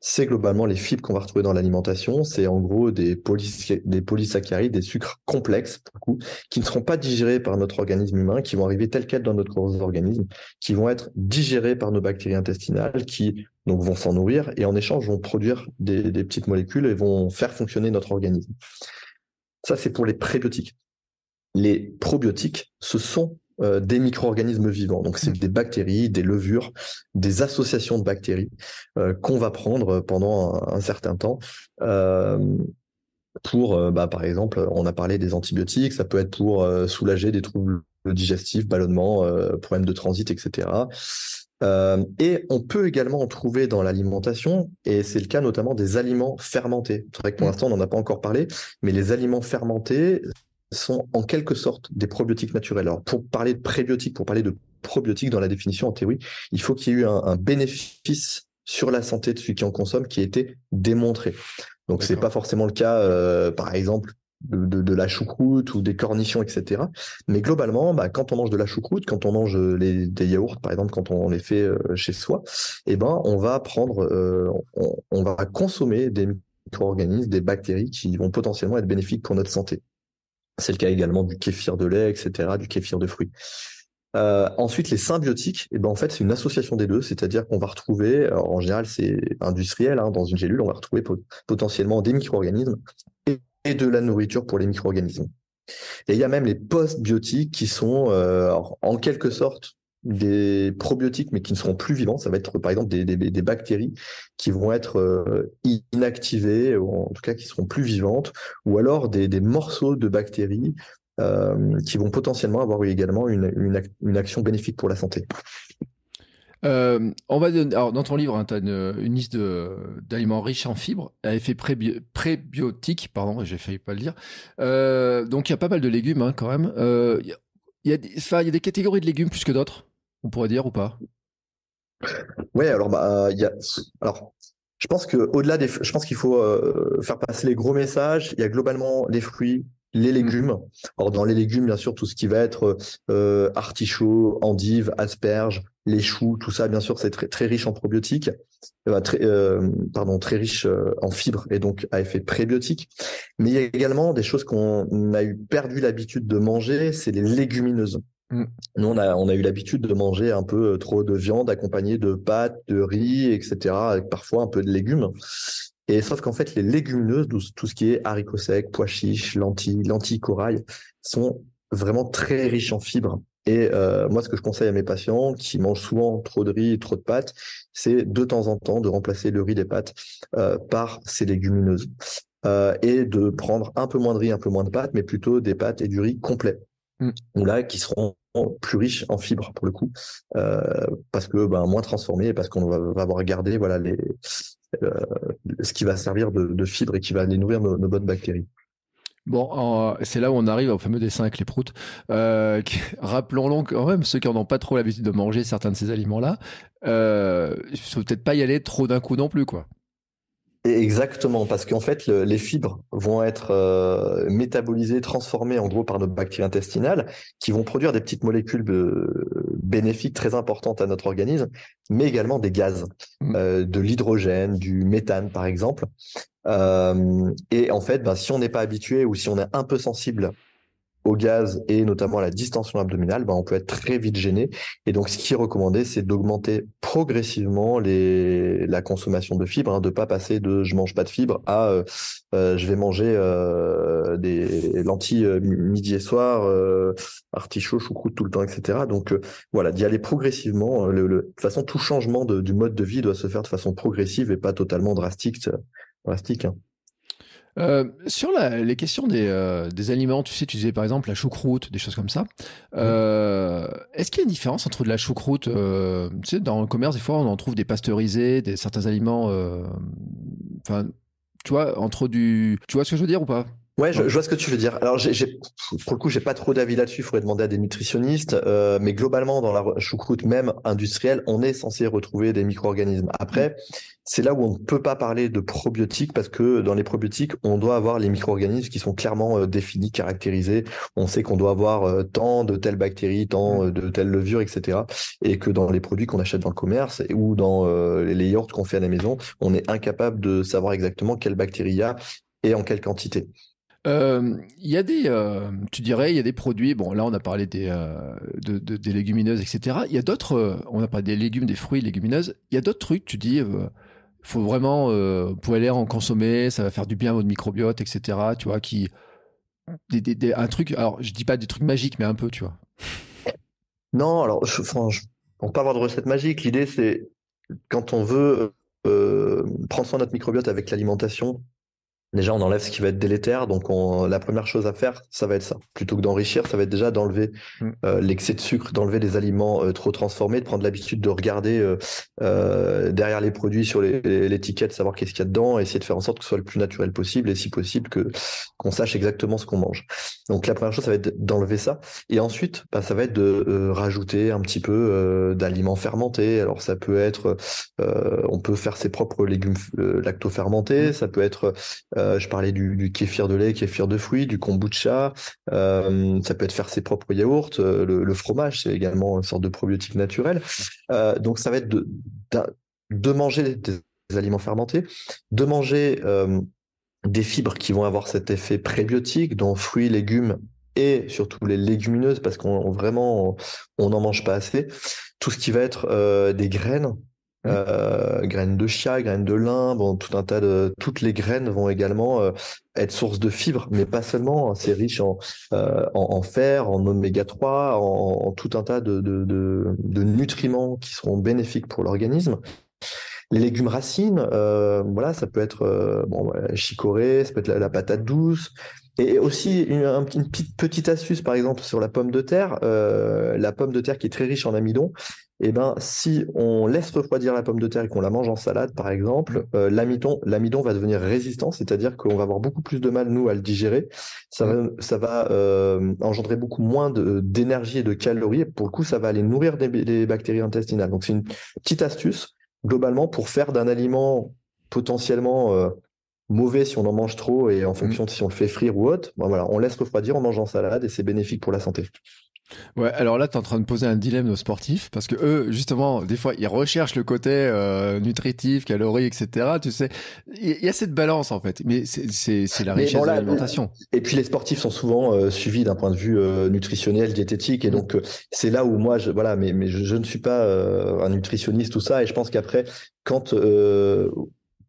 c'est globalement les fibres qu'on va retrouver dans l'alimentation. C'est en gros des, polysaccharides, des sucres complexes, coup, qui ne seront pas digérés par notre organisme humain, qui vont arriver tels quels dans notre organisme, qui vont être digérés par nos bactéries intestinales, qui donc vont s'en nourrir et en échange vont produire des, des petites molécules et vont faire fonctionner notre organisme. Ça, c'est pour les prébiotiques. Les probiotiques, ce sont euh, des micro-organismes vivants. Donc, c'est mmh. des bactéries, des levures, des associations de bactéries euh, qu'on va prendre pendant un, certain temps. Euh, pour, bah, par exemple, on a parlé des antibiotiques, ça peut être pour soulager des troubles digestifs, ballonnements, problèmes de transit, etc. et on peut également en trouver dans l'alimentation, et c'est le cas notamment des aliments fermentés. C'est vrai que pour mmh. l'instant, on n'en a pas encore parlé, mais les aliments fermentés, sont en quelque sorte des probiotiques naturels. Alors pour parler de prébiotiques, pour parler de probiotiques dans la définition en théorie, il faut qu'il y ait eu un, un, bénéfice sur la santé de celui qui en consomme qui a été démontré. Donc c'est pas forcément le cas, euh, par exemple, de, de, de, la choucroute ou des cornichons, etc. Mais globalement, bah, quand on mange de la choucroute, quand on mange euh, des yaourts, par exemple, quand on les fait euh, chez soi, eh ben, on va prendre, on, on, va consommer des micro-organismes, des bactéries qui vont potentiellement être bénéfiques pour notre santé. C'est le cas également du kéfir de lait, etc., du kéfir de fruits. Euh, ensuite, les symbiotiques, et eh ben en fait, c'est une association des deux, c'est-à-dire qu'on va retrouver, en général, c'est industriel, hein, dans une gélule, on va retrouver potentiellement des micro-organismes et, de la nourriture pour les micro-organismes. Et il y a même les postbiotiques qui sont, euh, en quelque sorte, des probiotiques, mais qui ne seront plus vivants. Ça va être par exemple des, bactéries qui vont être euh, inactivées, ou en tout cas qui seront plus vivantes, ou alors des, morceaux de bactéries euh, qui vont potentiellement avoir également une, action bénéfique pour la santé. Euh, on va dans ton livre, hein, tu as une, liste d'aliments riches en fibres à effet prébiotique, pardon, j'ai failli pas le dire. donc il y a pas mal de légumes hein, quand même. Il y, a, des catégories de légumes plus que d'autres, on pourrait dire ou pas Ouais, alors bah, il y a, alors je pense que au-delà des, je pense qu'il faut euh, faire passer les gros messages. Il y a globalement les fruits, les mmh. légumes. Or, dans les légumes, bien sûr, tout ce qui va être euh, artichaut, endive, asperge, les choux, tout ça, bien sûr, c'est très, très riche en probiotiques, euh, bah, euh, pardon, très riche euh, en fibres et donc à effet prébiotique. Mais il y a également des choses qu'on a eu perdu l'habitude de manger, c'est les légumineuses. Mm. Nous, on a, eu l'habitude de manger un peu trop de viande accompagnée de pâtes, de riz, etc., avec parfois un peu de légumes. Et sauf qu'en fait, les légumineuses, tout ce qui est haricots secs, pois chiches, lentilles, lentilles corail, sont vraiment très riches en fibres et euh, moi, ce que je conseille à mes patients qui mangent souvent trop de riz, trop de pâtes, c'est de temps en temps de remplacer le riz des pâtes euh, par ces légumineuses. Euh, et de prendre un peu moins de riz, un peu moins de pâtes, mais plutôt des pâtes et du riz complet. ou mmh. Là, qui seront plus riches en fibres pour le coup, parce que ben, moins transformés, parce qu'on va, avoir gardé voilà, ce qui va servir de, fibres et qui va nourrir nos bonnes bactéries. Bon, c'est là où on arrive au fameux dessin avec les proutes. Euh, Rappelons-le quand même, ceux qui n'en ont pas trop l'habitude de manger certains de ces aliments-là, euh, il ne faut peut-être pas y aller trop d'un coup non plus. quoi. Exactement, parce qu'en fait, les fibres vont être euh, métabolisées, transformées en gros par nos bactéries intestinales, qui vont produire des petites molécules bénéfiques très importantes à notre organisme, mais également des gaz, mmh. euh, de l'hydrogène, du méthane par exemple. Euh, et en fait, ben, si on n'est pas habitué ou si on est un peu sensible au gaz et notamment à la distension abdominale, ben on peut être très vite gêné. Et donc, ce qui est recommandé, c'est d'augmenter progressivement les, la consommation de fibres, hein, de pas passer de je mange pas de fibres à euh, euh, je vais manger euh, des lentilles midi et soir, artichauts, choucroute tout le temps, etc. Donc, voilà, d'y aller progressivement. Le, de toute façon, tout changement du mode de vie doit se faire de façon progressive et pas totalement drastique. drastique hein. Euh, sur les questions euh, des, aliments, tu sais, tu disais par exemple la choucroute, des choses comme ça. Euh, est-ce qu'il y a une différence entre de la choucroute Tu sais, dans le commerce, des fois, on en trouve des pasteurisés, des, certains aliments. Enfin, tu vois, entre du. Tu vois ce que je veux dire ou pas Ouais, je, vois ce que tu veux dire. Alors, pour le coup, j'ai pas trop d'avis là-dessus. Il faudrait demander à des nutritionnistes. mais globalement, dans la choucroute même industrielle, on est censé retrouver des micro-organismes. Après, c'est là où on ne peut pas parler de probiotiques parce que dans les probiotiques, on doit avoir les micro-organismes qui sont clairement euh, définis, caractérisés. On sait qu'on doit avoir euh, tant de telles bactéries, tant mmh. euh, de telles levures, etc. Et que dans les produits qu'on achète dans le commerce ou dans les yaourts qu'on fait à la maison, on est incapable de savoir exactement quelles bactéries il y a et en quelle quantité. Il y a des, tu dirais, il y a des produits. Bon, là, on a parlé des, des légumineuses, etc. Il y a d'autres. on a parlé des légumes, des fruits, légumineuses. Il y a d'autres trucs. Tu dis, faut vraiment, euh, en consommer, ça va faire du bien à votre microbiote, etc. Tu vois, qui. un truc, alors je dis pas des trucs magiques, mais un peu, tu vois. Non, alors, je, enfin, je, avoir de recette magique. L'idée, c'est quand on veut euh, prendre soin de notre microbiote avec l'alimentation, Déjà, on enlève ce qui va être délétère. Donc, on, la première chose à faire, ça va être ça. Plutôt que d'enrichir, ça va être déjà d'enlever mm. euh, l'excès de sucre, d'enlever les aliments euh, trop transformés, de prendre l'habitude de regarder euh, derrière les produits sur l'étiquette, savoir qu'est-ce qu'il y a dedans, essayer de faire en sorte que ce soit le plus naturel possible et si possible que qu'on sache exactement ce qu'on mange. Donc, la première chose, ça va être d'enlever ça. Et ensuite, bah, ça va être de rajouter un petit peu d'aliments fermentés. Alors, ça peut être, on peut faire ses propres légumes lacto-fermentés, mm. ça peut être euh, je parlais du, kéfir de lait, kéfir de fruits, du kombucha. Euh, ça peut être faire ses propres yaourts. Euh, le, fromage, c'est également une sorte de probiotique naturel. donc, ça va être de, manger des, aliments fermentés, de manger des fibres qui vont avoir cet effet prébiotique, dont fruits, légumes et surtout les légumineuses, parce qu'on vraiment on n'en mange pas assez. Tout ce qui va être des graines, euh, graines de chia, graines de lin, bon, tout un tas de toutes les graines vont également euh, être source de fibres, mais pas seulement. Hein. c'est riche euh, en, fer, en oméga 3, en, tout un tas de, nutriments qui seront bénéfiques pour l'organisme. Les légumes racines, voilà, ça peut être bon, chicorée, ça peut être la, patate douce, et aussi une, petite, petite astuce, par exemple, sur la pomme de terre. la pomme de terre qui est très riche en amidon, eh ben, si on laisse refroidir la pomme de terre et qu'on la mange en salade, par exemple, euh, l'amidon, va devenir résistant, c'est-à-dire qu'on va avoir beaucoup plus de mal, nous, à le digérer. Ça mm. va, euh, engendrer beaucoup moins d'énergie et de calories, et pour le coup, ça va aller nourrir des, bactéries intestinales. Donc, c'est une petite astuce, globalement, pour faire d'un aliment potentiellement euh, mauvais si on en mange trop et en mm. fonction de si on le fait frire ou autre, on laisse refroidir, on mange en salade et c'est bénéfique pour la santé. Ouais, alors là, tu es en train de poser un dilemme aux sportifs parce que eux, justement, des fois, ils recherchent le côté euh, nutritif, calories, etc. Tu sais, il y a cette balance en fait, mais c'est la richesse de l'alimentation. Euh, et puis les sportifs sont souvent euh, suivis d'un point de vue nutritionnel, diététique, et mm. donc c'est là où moi, je, voilà, mais, mais je, ne suis pas un nutritionniste, tout ça, et je pense qu'après, quand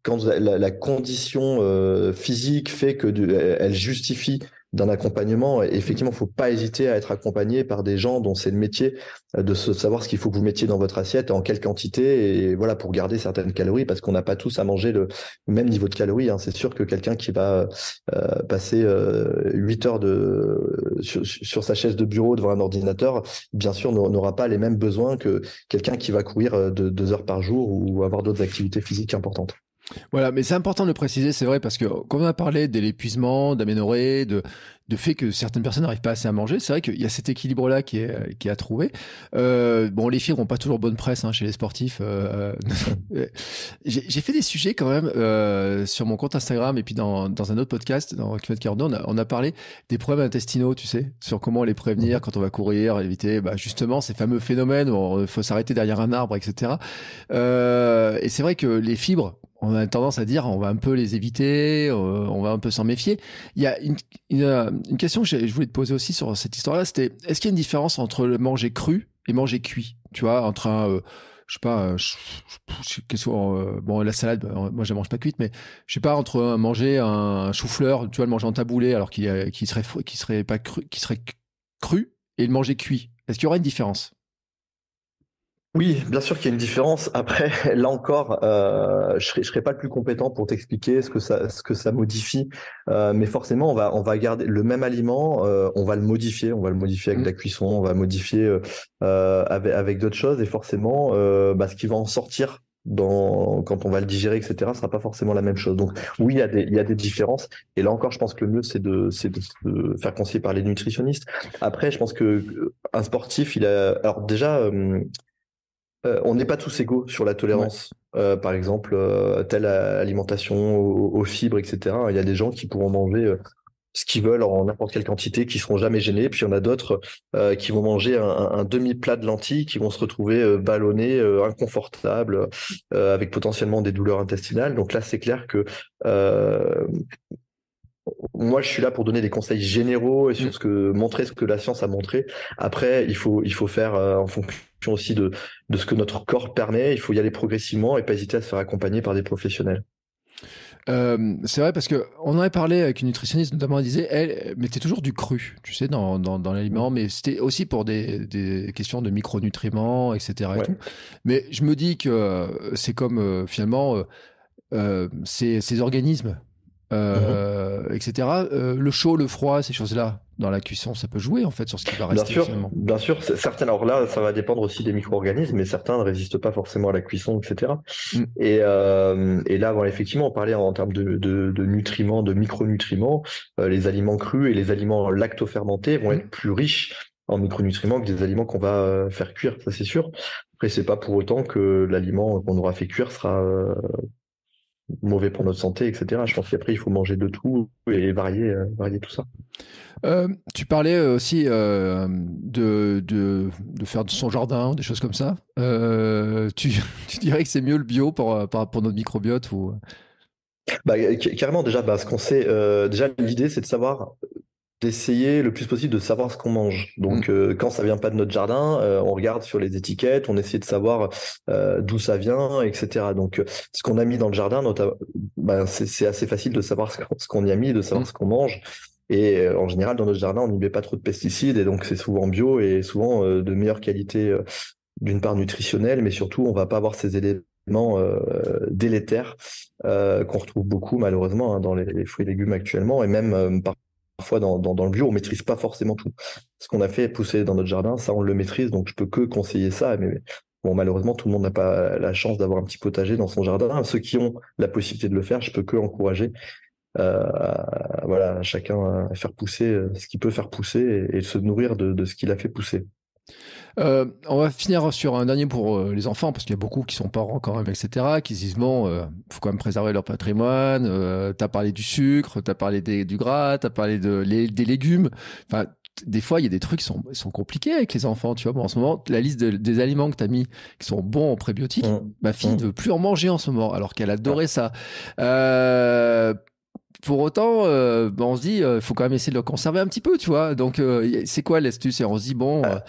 quand la, condition physique fait que elle justifie d'un accompagnement. Et effectivement, faut pas hésiter à être accompagné par des gens dont c'est le métier euh, de savoir ce qu'il faut que vous mettiez dans votre assiette, en quelle quantité, et voilà pour garder certaines calories, parce qu'on n'a pas tous à manger le même niveau de calories. Hein. C'est sûr que quelqu'un qui va euh, passer 8 euh, heures de sur, sa chaise de bureau devant un ordinateur, bien sûr, n'aura pas les mêmes besoins que quelqu'un qui va courir de deux heures par jour ou avoir d'autres activités physiques importantes. Voilà, mais c'est important de le préciser, c'est vrai, parce que quand on a parlé de l'épuisement, d'aménorrhée, de, de fait que certaines personnes n'arrivent pas assez à manger, c'est vrai qu'il y a cet équilibre-là qui est, qui est à trouver. Euh, bon, les fibres n'ont pas toujours bonne presse hein, chez les sportifs. Euh, J'ai fait des sujets quand même euh, sur mon compte Instagram et puis dans, dans un autre podcast, dans Kimet 42, on a, on a parlé des problèmes intestinaux, tu sais, sur comment les prévenir quand on va courir, éviter bah, justement ces fameux phénomènes où il faut s'arrêter derrière un arbre, etc. Euh, et c'est vrai que les fibres on a tendance à dire on va un peu les éviter, euh, on va un peu s'en méfier. Il y a une, une, euh, question que je voulais te poser aussi sur cette histoire-là, c'était est-ce qu'il y a une différence entre le manger cru et manger cuit Tu vois, entre un, euh, je sais pas, bon la salade, moi je la mange pas cuite, mais je sais pas entre manger un chou-fleur, tu vois, le manger en taboulé alors qu'il qui serait qui serait pas cru, qui serait cru et le manger cuit. Est-ce qu'il y aurait une différence oui, bien sûr qu'il y a une différence. Après, là encore, euh, je serais, serais pas le plus compétent pour t'expliquer ce que ça, ce que ça modifie. Euh, mais forcément, on va, on va garder le même aliment, euh, on va le modifier, on va le modifier avec la mm. cuisson, on va modifier euh, euh, avec, avec d'autres choses. Et forcément, bah, ce qui va en sortir dans, quand on va le digérer, etc., sera pas forcément la même chose. Donc oui, il y a des, il y a des différences. Et là encore, je pense que le mieux, c'est de, c'est de faire conseiller par les nutritionnistes. Après, je pense que un sportif, il a, alors déjà, euh, on n'est pas tous égaux sur la tolérance, euh, par exemple, euh, telle alimentation aux, aux, fibres, etc. Il y a des gens qui pourront manger ce qu'ils veulent en n'importe quelle quantité, qui seront jamais gênés. Puis il y en a d'autres qui vont manger un, un demi-plat de lentilles, qui vont se retrouver ballonnés, inconfortables, avec potentiellement des douleurs intestinales. Donc là, c'est clair que moi, je suis là pour donner des conseils généraux et sur mm. ce que montrer ce que la science a montré. Après, il faut il faut faire euh, en fonction aussi de de ce que notre corps permet. Il faut y aller progressivement et pas hésiter à se faire accompagner par des professionnels. Euh, c'est vrai parce que on en avait parlé avec une nutritionniste notamment, elle disait elle mettait toujours du cru, tu sais, dans, dans, l'aliment, mm. mais c'était aussi pour des, des, questions de micronutriments, etc. Et tout. Mais je me dis que euh, c'est comme finalement ces organismes euh, etc. Euh, le chaud, le froid, ces choses-là, dans la cuisson, ça peut jouer en fait sur ce qui va rester bien sûr, Bien sûr, Alors là, ça va dépendre aussi des micro-organismes, mais certains ne résistent pas forcément à la cuisson, etc. Mm. Euh, et, là, bon, effectivement, on parlait en termes de, de, nutriments, de micronutriments. les aliments crus et les aliments lacto-fermentés vont mm. être plus riches en micronutriments que des aliments qu'on va faire cuire, ça c'est sûr. Après, c'est pas pour autant que l'aliment qu'on aura fait cuire sera mauvais pour notre santé, etc. Je pense qu'après, il faut manger de tout et varier, euh, varier tout ça. Euh, tu parlais euh, aussi de, de, de, faire de son jardin, des choses comme ça. tu, dirais que c'est mieux le bio pour, pour notre microbiote ou... Bah, carrément, déjà, bah, qu'on sait, déjà, l'idée, c'est de savoir d'essayer le plus possible de savoir ce qu'on mange. Donc mm. euh, quand ça vient pas de notre jardin, euh, on regarde sur les étiquettes, on essaie de savoir euh, d'où ça vient, etc. Donc ce qu'on a mis dans le jardin, ben, c'est assez facile de savoir ce qu'on y a mis, de savoir mm. ce qu'on mange. Et en général, dans notre jardin, on n'y met pas trop de pesticides et donc c'est souvent bio et souvent de meilleure qualité d'une part nutritionnelle, mais surtout on va pas avoir ces éléments délétères qu'on retrouve beaucoup malheureusement hein, dans les, fruits et légumes actuellement et même par parfois dans, le bio, on maîtrise pas forcément tout. Ce qu'on a fait pousser dans notre jardin, ça on le maîtrise, donc je peux que conseiller ça. Mais bon, malheureusement, tout le monde n'a pas la chance d'avoir un petit potager dans son jardin. Ceux qui ont la possibilité de le faire, je peux que encourager. Euh, voilà, chacun à faire pousser euh, ce qu'il peut faire pousser et, se nourrir de ce qu'il a fait pousser. Euh, on va finir sur un dernier pour euh, les enfants, parce qu'il y a beaucoup qui sont parents quand même, etc., qui se disent, bon, euh, faut quand même préserver leur patrimoine, t'as parlé du sucre, t'as parlé du gras, t'as parlé de, des légumes, enfin, des fois, il y a des trucs qui sont, compliqués avec les enfants, tu vois. en ce moment, la liste des aliments que tu as mis qui sont bons en prébiotiques, mmh. ma fille mmh. ne veut plus en manger en ce moment, alors qu'elle adorait ah. ça. pour autant, euh, ben, on se dit, il faut quand même essayer de le conserver un petit peu, tu vois. Donc, c'est quoi l'astuce Et on se dit, bon, ah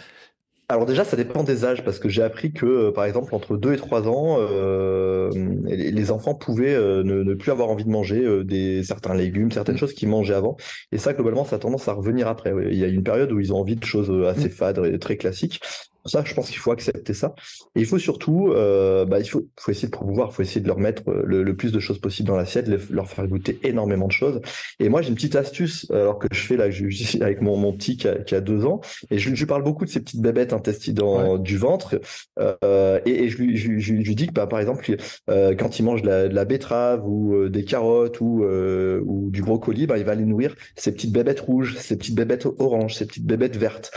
alors déjà, ça dépend des âges, parce que j'ai appris que, euh, par exemple, entre 2 et 3 ans, euh, les enfants pouvaient euh, ne, plus avoir envie de manger des, certains légumes, certaines mm. choses qu'ils mangeaient avant. Et ça, globalement, ça a tendance à revenir après. Il y a une période où ils ont envie de choses assez mm. fades et très classiques. Ça, je pense qu'il faut accepter ça. Et il faut surtout, euh, bah, il faut, faut, essayer de promouvoir, faut essayer de leur mettre euh, le, plus de choses possible dans l'assiette, leur faire goûter énormément de choses. Et moi, j'ai une petite astuce, alors que je fais là, je, avec mon, mon petit qui a, deux ans, et je, lui parle beaucoup de ces petites bébêtes intestines du ventre, euh, et, je, lui, je, je, dis que, bah, par exemple, euh, quand il mange de la, betterave ou euh, des carottes ou, ou du brocoli, bah, il va les nourrir ces petites bébêtes rouges, ces petites bébêtes oranges, ces petites bébêtes vertes.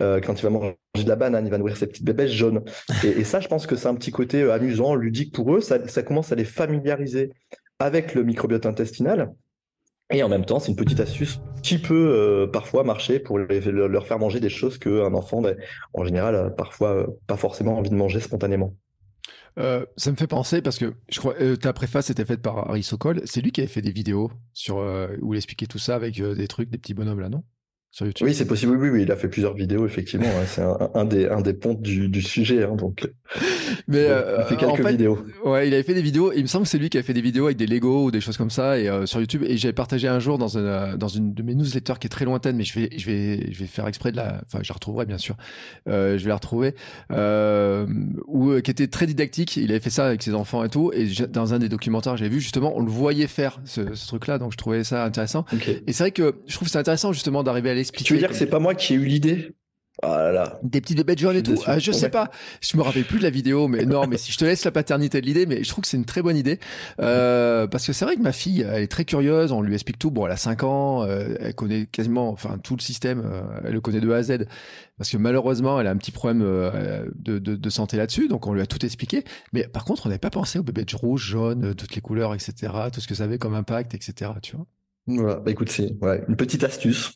Euh, quand il va manger de la banane, il va nourrir ses petites bébés jaunes. Et, ça, je pense que c'est un petit côté euh, amusant, ludique pour eux. Ça, commence à les familiariser avec le microbiote intestinal. Et en même temps, c'est une petite astuce qui peut euh, parfois marcher pour leur faire manger des choses qu'un enfant, ben, en général, parfois, pas forcément envie de manger spontanément. ça me fait penser parce que je crois ta préface était faite par Harry Sokol. C'est lui qui avait fait des vidéos sur où il expliquait tout ça avec des trucs, des petits bonhommes là, non oui, c'est possible. Oui, il a fait plusieurs vidéos, effectivement. Hein. c'est un, des, un des pontes du, du sujet. Hein, donc. Mais il euh, fait quelques vidéos. Ouais, il avait fait des vidéos. Il me semble que c'est lui qui a fait des vidéos avec des Lego ou des choses comme ça et euh, sur YouTube. Et j'avais partagé un jour dans une euh, dans une de mes newsletters qui est très lointaine, mais je vais je vais je vais faire exprès de la. Enfin, je la retrouverai bien sûr. Euh, je vais la retrouver. ou qui était très didactique. Il avait fait ça avec ses enfants et tout. Et dans un des documentaires, j'ai vu justement, on le voyait faire ce, ce truc-là. Donc je trouvais ça intéressant. Et c'est vrai que je trouve c'est intéressant justement d'arriver à l'expliquer. Tu veux dire que c'est pas moi qui ai eu l'idée ah Des petites bébêtes jaunes et tout. Ah, je sais pas. Je me rappelle plus de la vidéo, mais non, mais si je te laisse la paternité de l'idée, mais je trouve que c'est une très bonne idée. Euh, parce que c'est vrai que ma fille, elle est très curieuse, on lui explique tout. Bon, elle a 5 ans, euh, elle connaît quasiment, enfin, tout le système, euh, elle le connaît de A à Z. Parce que malheureusement, elle a un petit problème de, santé là-dessus, donc on lui a tout expliqué. Mais par contre, on n'avait pas pensé aux bébés rouges, jaunes, toutes les couleurs, etc., tout ce que ça avait comme impact, etc., tu vois. Voilà, bah écoute, c'est une petite astuce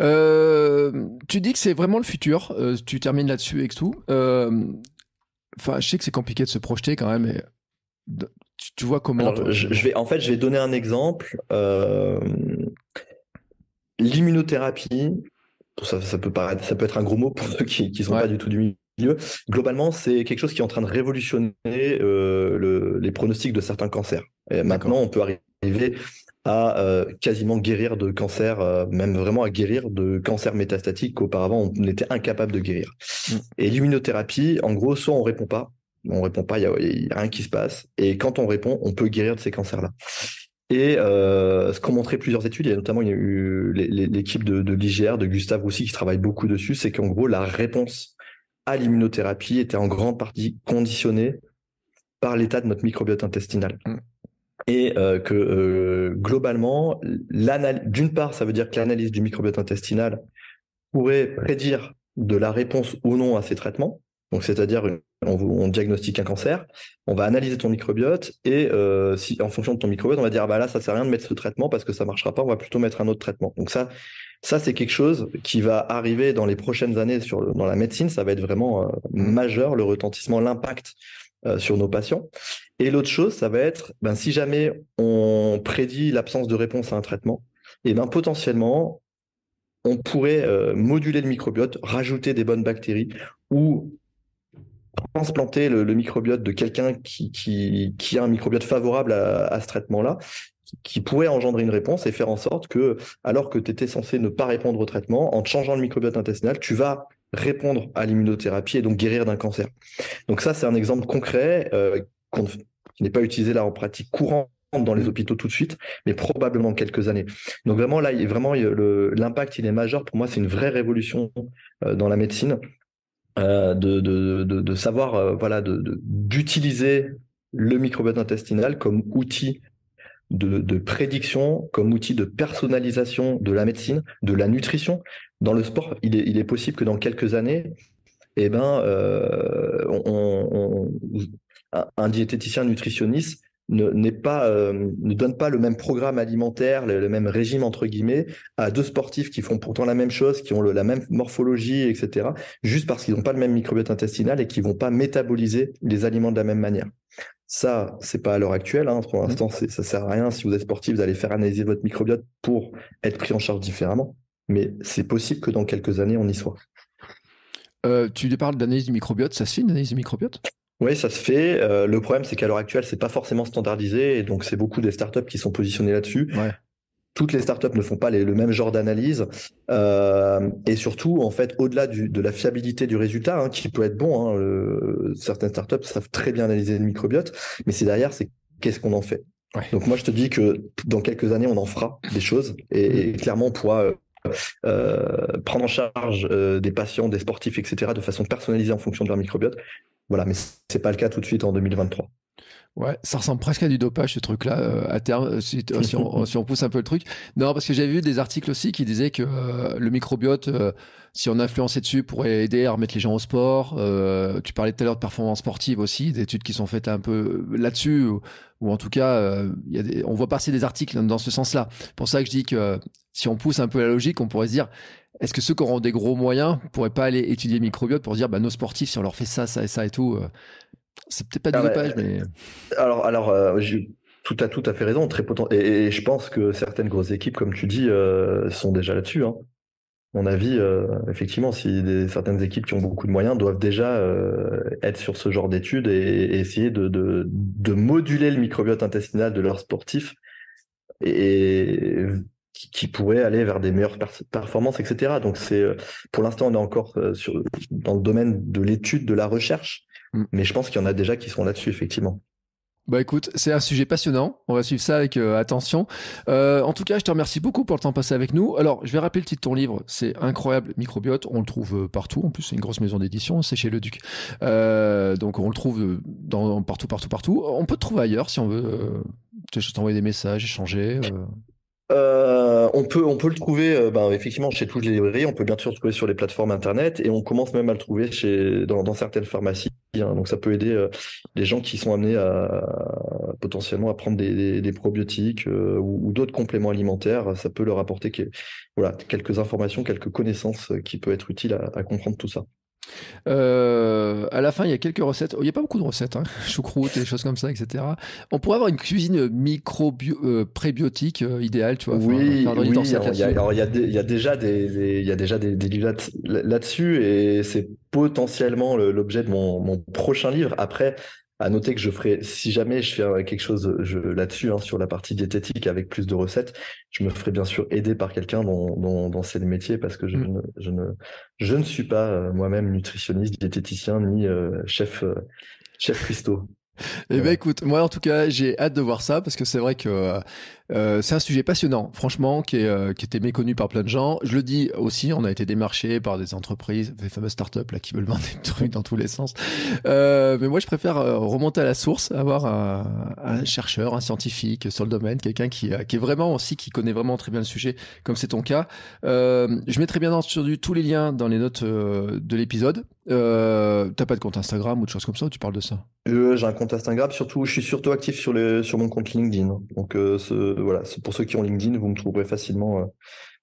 euh, tu dis que c'est vraiment le futur. Euh, tu termines là-dessus et tout. Euh, enfin, je sais que c'est compliqué de se projeter quand même. mais tu, vois comment. je, vais, en fait, je vais donner un exemple. L'immunothérapie, ça, peut paraître, ça peut être un gros mot pour ceux qui ne sont pas du tout du milieu. Globalement, c'est quelque chose qui est en train de révolutionner les pronostics de certains cancers. Et maintenant, on peut arriver à euh, quasiment guérir de cancer, euh, même vraiment à guérir de cancer métastatique qu'auparavant on était incapable de guérir. Mm. Et l'immunothérapie, en gros, soit on répond pas, on répond pas, il n'y a, rien qui se passe, et quand on répond, on peut guérir de ces cancers-là. Et euh, ce qu'ont montré plusieurs études, il y a notamment l'équipe de, l'IGR, de Gustave aussi, qui travaille beaucoup dessus, c'est qu'en gros, la réponse à l'immunothérapie était en grande partie conditionnée par l'état de notre microbiote intestinal. Mm et euh, que euh, globalement, d'une part, ça veut dire que l'analyse du microbiote intestinal pourrait prédire de la réponse ou non à ces traitements. Donc, c'est-à-dire, euh, on, diagnostique un cancer, on va analyser ton microbiote et en fonction de ton microbiote, on va dire ah bah là, ça sert à rien de mettre ce traitement parce que ça ne marchera pas, on va plutôt mettre un autre traitement. Donc ça, ça c'est quelque chose qui va arriver dans les prochaines années sur dans la médecine, ça va être vraiment majeur le retentissement, l'impact sur nos patients. Et l'autre chose, ça va être, ben, si jamais on prédit l'absence de réponse à un traitement, et eh ben, potentiellement, on pourrait euh, moduler le microbiote, rajouter des bonnes bactéries ou transplanter le, microbiote de quelqu'un qui, qui, qui, a un microbiote favorable à, ce traitement-là, qui, pourrait engendrer une réponse et faire en sorte que, alors que tu étais censé ne pas répondre au traitement, en changeant le microbiote intestinal, tu vas répondre à l'immunothérapie et donc guérir d'un cancer. Donc ça, c'est un exemple concret euh, qui n'est pas utilisé là en pratique courante dans les hôpitaux tout de suite, mais probablement quelques années. Donc vraiment là, vraiment l'impact il est majeur. Pour moi, c'est une vraie révolution euh, dans la médecine euh, de, de, savoir euh, voilà d'utiliser le microbiote intestinal comme outil de, prédiction, comme outil de personnalisation de la médecine, de la nutrition. Dans le sport, il est, possible que dans quelques années, eh ben, on, un, diététicien nutritionniste euh, ne, donne pas le même programme alimentaire, le, même régime entre guillemets, à deux sportifs qui font pourtant la même chose, qui ont la même morphologie, etc., juste parce qu'ils n'ont pas le même microbiote intestinal et qui vont pas métaboliser les aliments de la même manière. Ça, c'est pas à l'heure actuelle. Hein, pour mmh. l'instant, ça sert à rien. Si vous êtes sportif, vous allez faire analyser votre microbiote pour être pris en charge différemment. Mais c'est possible que dans quelques années, on y soit. Euh, tu parles d'analyse du microbiote. Ça se fait une analyse du microbiote oui, ça se fait. Euh, le problème, c'est qu'à l'heure actuelle, c'est pas forcément standardisé, et donc c'est beaucoup des startups qui sont positionnées là-dessus. Toutes les startups ne font pas le même genre d'analyse, euh, et surtout, en fait, au-delà de la fiabilité du résultat, hein, qui peut être bon, hein, certaines startups savent très bien analyser le microbiote, mais c'est derrière, c'est qu'est-ce qu'on en fait. Donc moi, je te dis que dans quelques années, on en fera des choses, et, mm. clairement, on pourra euh, prendre en charge des patients, des sportifs, etc., de façon personnalisée en fonction de leur microbiote. Voilà, mais c'est pas le cas tout de suite en 2023. Ouais, ça ressemble presque à du dopage ce truc-là euh, à terme euh, euh, si, on, pousse un peu le truc. Non, parce que j'avais vu des articles aussi qui disaient que le microbiote, si on influençait dessus, pourrait aider à remettre les gens au sport. tu parlais tout à l'heure de performance sportive aussi, d'études qui sont faites un peu là-dessus, ou, en tout cas, y a des, on voit passer des articles dans ce sens-là. C'est pour ça que je dis que si on pousse un peu la logique, on pourrait se dire est-ce que ceux qui auront des gros moyens pourraient pas aller étudier le microbiote pour dire bah, nos sportifs, si on leur fait ça, ça et ça et tout, euh, c'est peut-être pas du ah dopage, mais. Alors, alors euh, tout à tout fait raison, très potent. Et, je pense que certaines grosses équipes, comme tu dis, euh, sont déjà là-dessus. Hein. mon avis, effectivement, si certaines équipes qui ont beaucoup de moyens doivent déjà être sur ce genre d'études et, essayer de, de, de moduler le microbiote intestinal de leurs sportifs et qui, qui, pourraient aller vers des meilleures performances, etc. Donc c'est euh, pour l'instant on est encore euh, dans le domaine de l'étude, de la recherche, mm. mais je pense qu'il y en a déjà qui sont là-dessus effectivement. Bah écoute, c'est un sujet passionnant. On va suivre ça avec euh, attention. en tout cas, je te remercie beaucoup pour le temps passé avec nous. Alors, je vais rappeler le titre de ton livre. C'est incroyable microbiote. On le trouve partout. En plus, c'est une grosse maison d'édition. C'est chez Le Duc. donc, on le trouve dans, partout, partout, partout. On peut te trouver ailleurs si on veut. je t'envoyer des messages, échanger. Euh, on, peut, on peut le trouver euh, bah, effectivement chez toutes les librairies, on peut bien sûr le trouver sur les plateformes internet et on commence même à le trouver chez, dans, certaines pharmacies. Hein. donc ça peut aider euh, les gens qui sont amenés à, potentiellement à prendre des, probiotiques ou, d'autres compléments alimentaires. Ça peut leur apporter voilà, quelques informations, quelques connaissances qui peuvent être utiles à comprendre tout ça. Euh, à la fin, il y a quelques recettes. il n'y a pas beaucoup de recettes, hein. choucroute des choses comme ça, etc. On pourrait avoir une cuisine euh, micro euh, prébiotique idéale, tu vois. Oui, oui il y, a déjà des, y a déjà des, livres là-dessus et c'est potentiellement l'objet de mon, prochain livre. Après, à noter que je ferai, si jamais je fais euh, quelque chose euh, là-dessus, hein, sur la partie diététique avec plus de recettes, je me ferai bien sûr aider par quelqu'un dans dans métiers parce que je, mm. ne, je, ne, je ne suis pas euh, moi-même nutritionniste, diététicien ni chef, chef cristaux Eh ben écoute, moi en tout cas, j'ai hâte de voir ça parce que c'est vrai que euh, c'est un sujet passionnant, franchement, euh, qui, était méconnu par plein de gens. Je le dis aussi, on a été démarché par des entreprises, des fameuses startups là, qui veulent vendre des trucs dans tous les sens. Euh, mais moi, je préfère remonter à la source, avoir un, chercheur, un scientifique sur le domaine, quelqu'un qui, est vraiment aussi, qui connaît vraiment très bien le sujet, comme c'est ton cas. je mettrai bien entendu tous les liens dans les notes de l'épisode. Euh, t'as pas de compte Instagram ou de choses comme ça ou tu parles de ça J'ai un compte Instagram, surtout je suis surtout actif sur, sur mon compte LinkedIn. Donc ce, voilà, pour ceux qui ont LinkedIn, vous me trouverez facilement euh,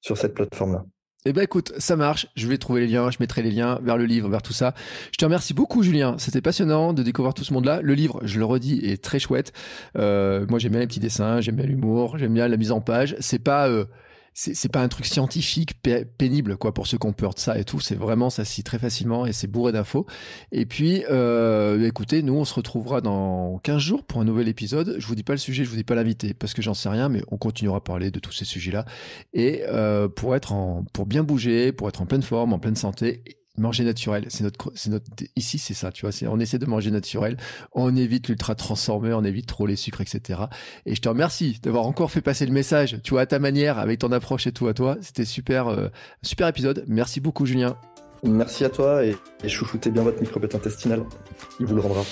sur cette plateforme-là. Eh ben écoute, ça marche. Je vais trouver les liens, je mettrai les liens vers le livre, vers tout ça. Je te remercie beaucoup, Julien. C'était passionnant de découvrir tout ce monde-là. Le livre, je le redis, est très chouette. Euh, moi, j'aime bien les petits dessins, j'aime bien l'humour, j'aime bien la mise en page. C'est pas euh, c'est pas un truc scientifique pénible quoi pour ceux qui ont peur de ça et tout. C'est vraiment ça se très facilement et c'est bourré d'infos. Et puis euh, écoutez, nous on se retrouvera dans 15 jours pour un nouvel épisode. Je vous dis pas le sujet, je vous dis pas l'invité parce que j'en sais rien, mais on continuera à parler de tous ces sujets là et euh, pour être en pour bien bouger, pour être en pleine forme, en pleine santé manger naturel. C'est notre, c'est notre, ici, c'est ça, tu vois. on essaie de manger naturel. On évite l'ultra transformé, on évite trop les sucres, etc. Et je te remercie d'avoir encore fait passer le message, tu vois, à ta manière, avec ton approche et tout à toi. C'était super, euh, super épisode. Merci beaucoup, Julien. Merci à toi et, et chouchoutez bien votre microbiote intestinal. Il vous le rendra.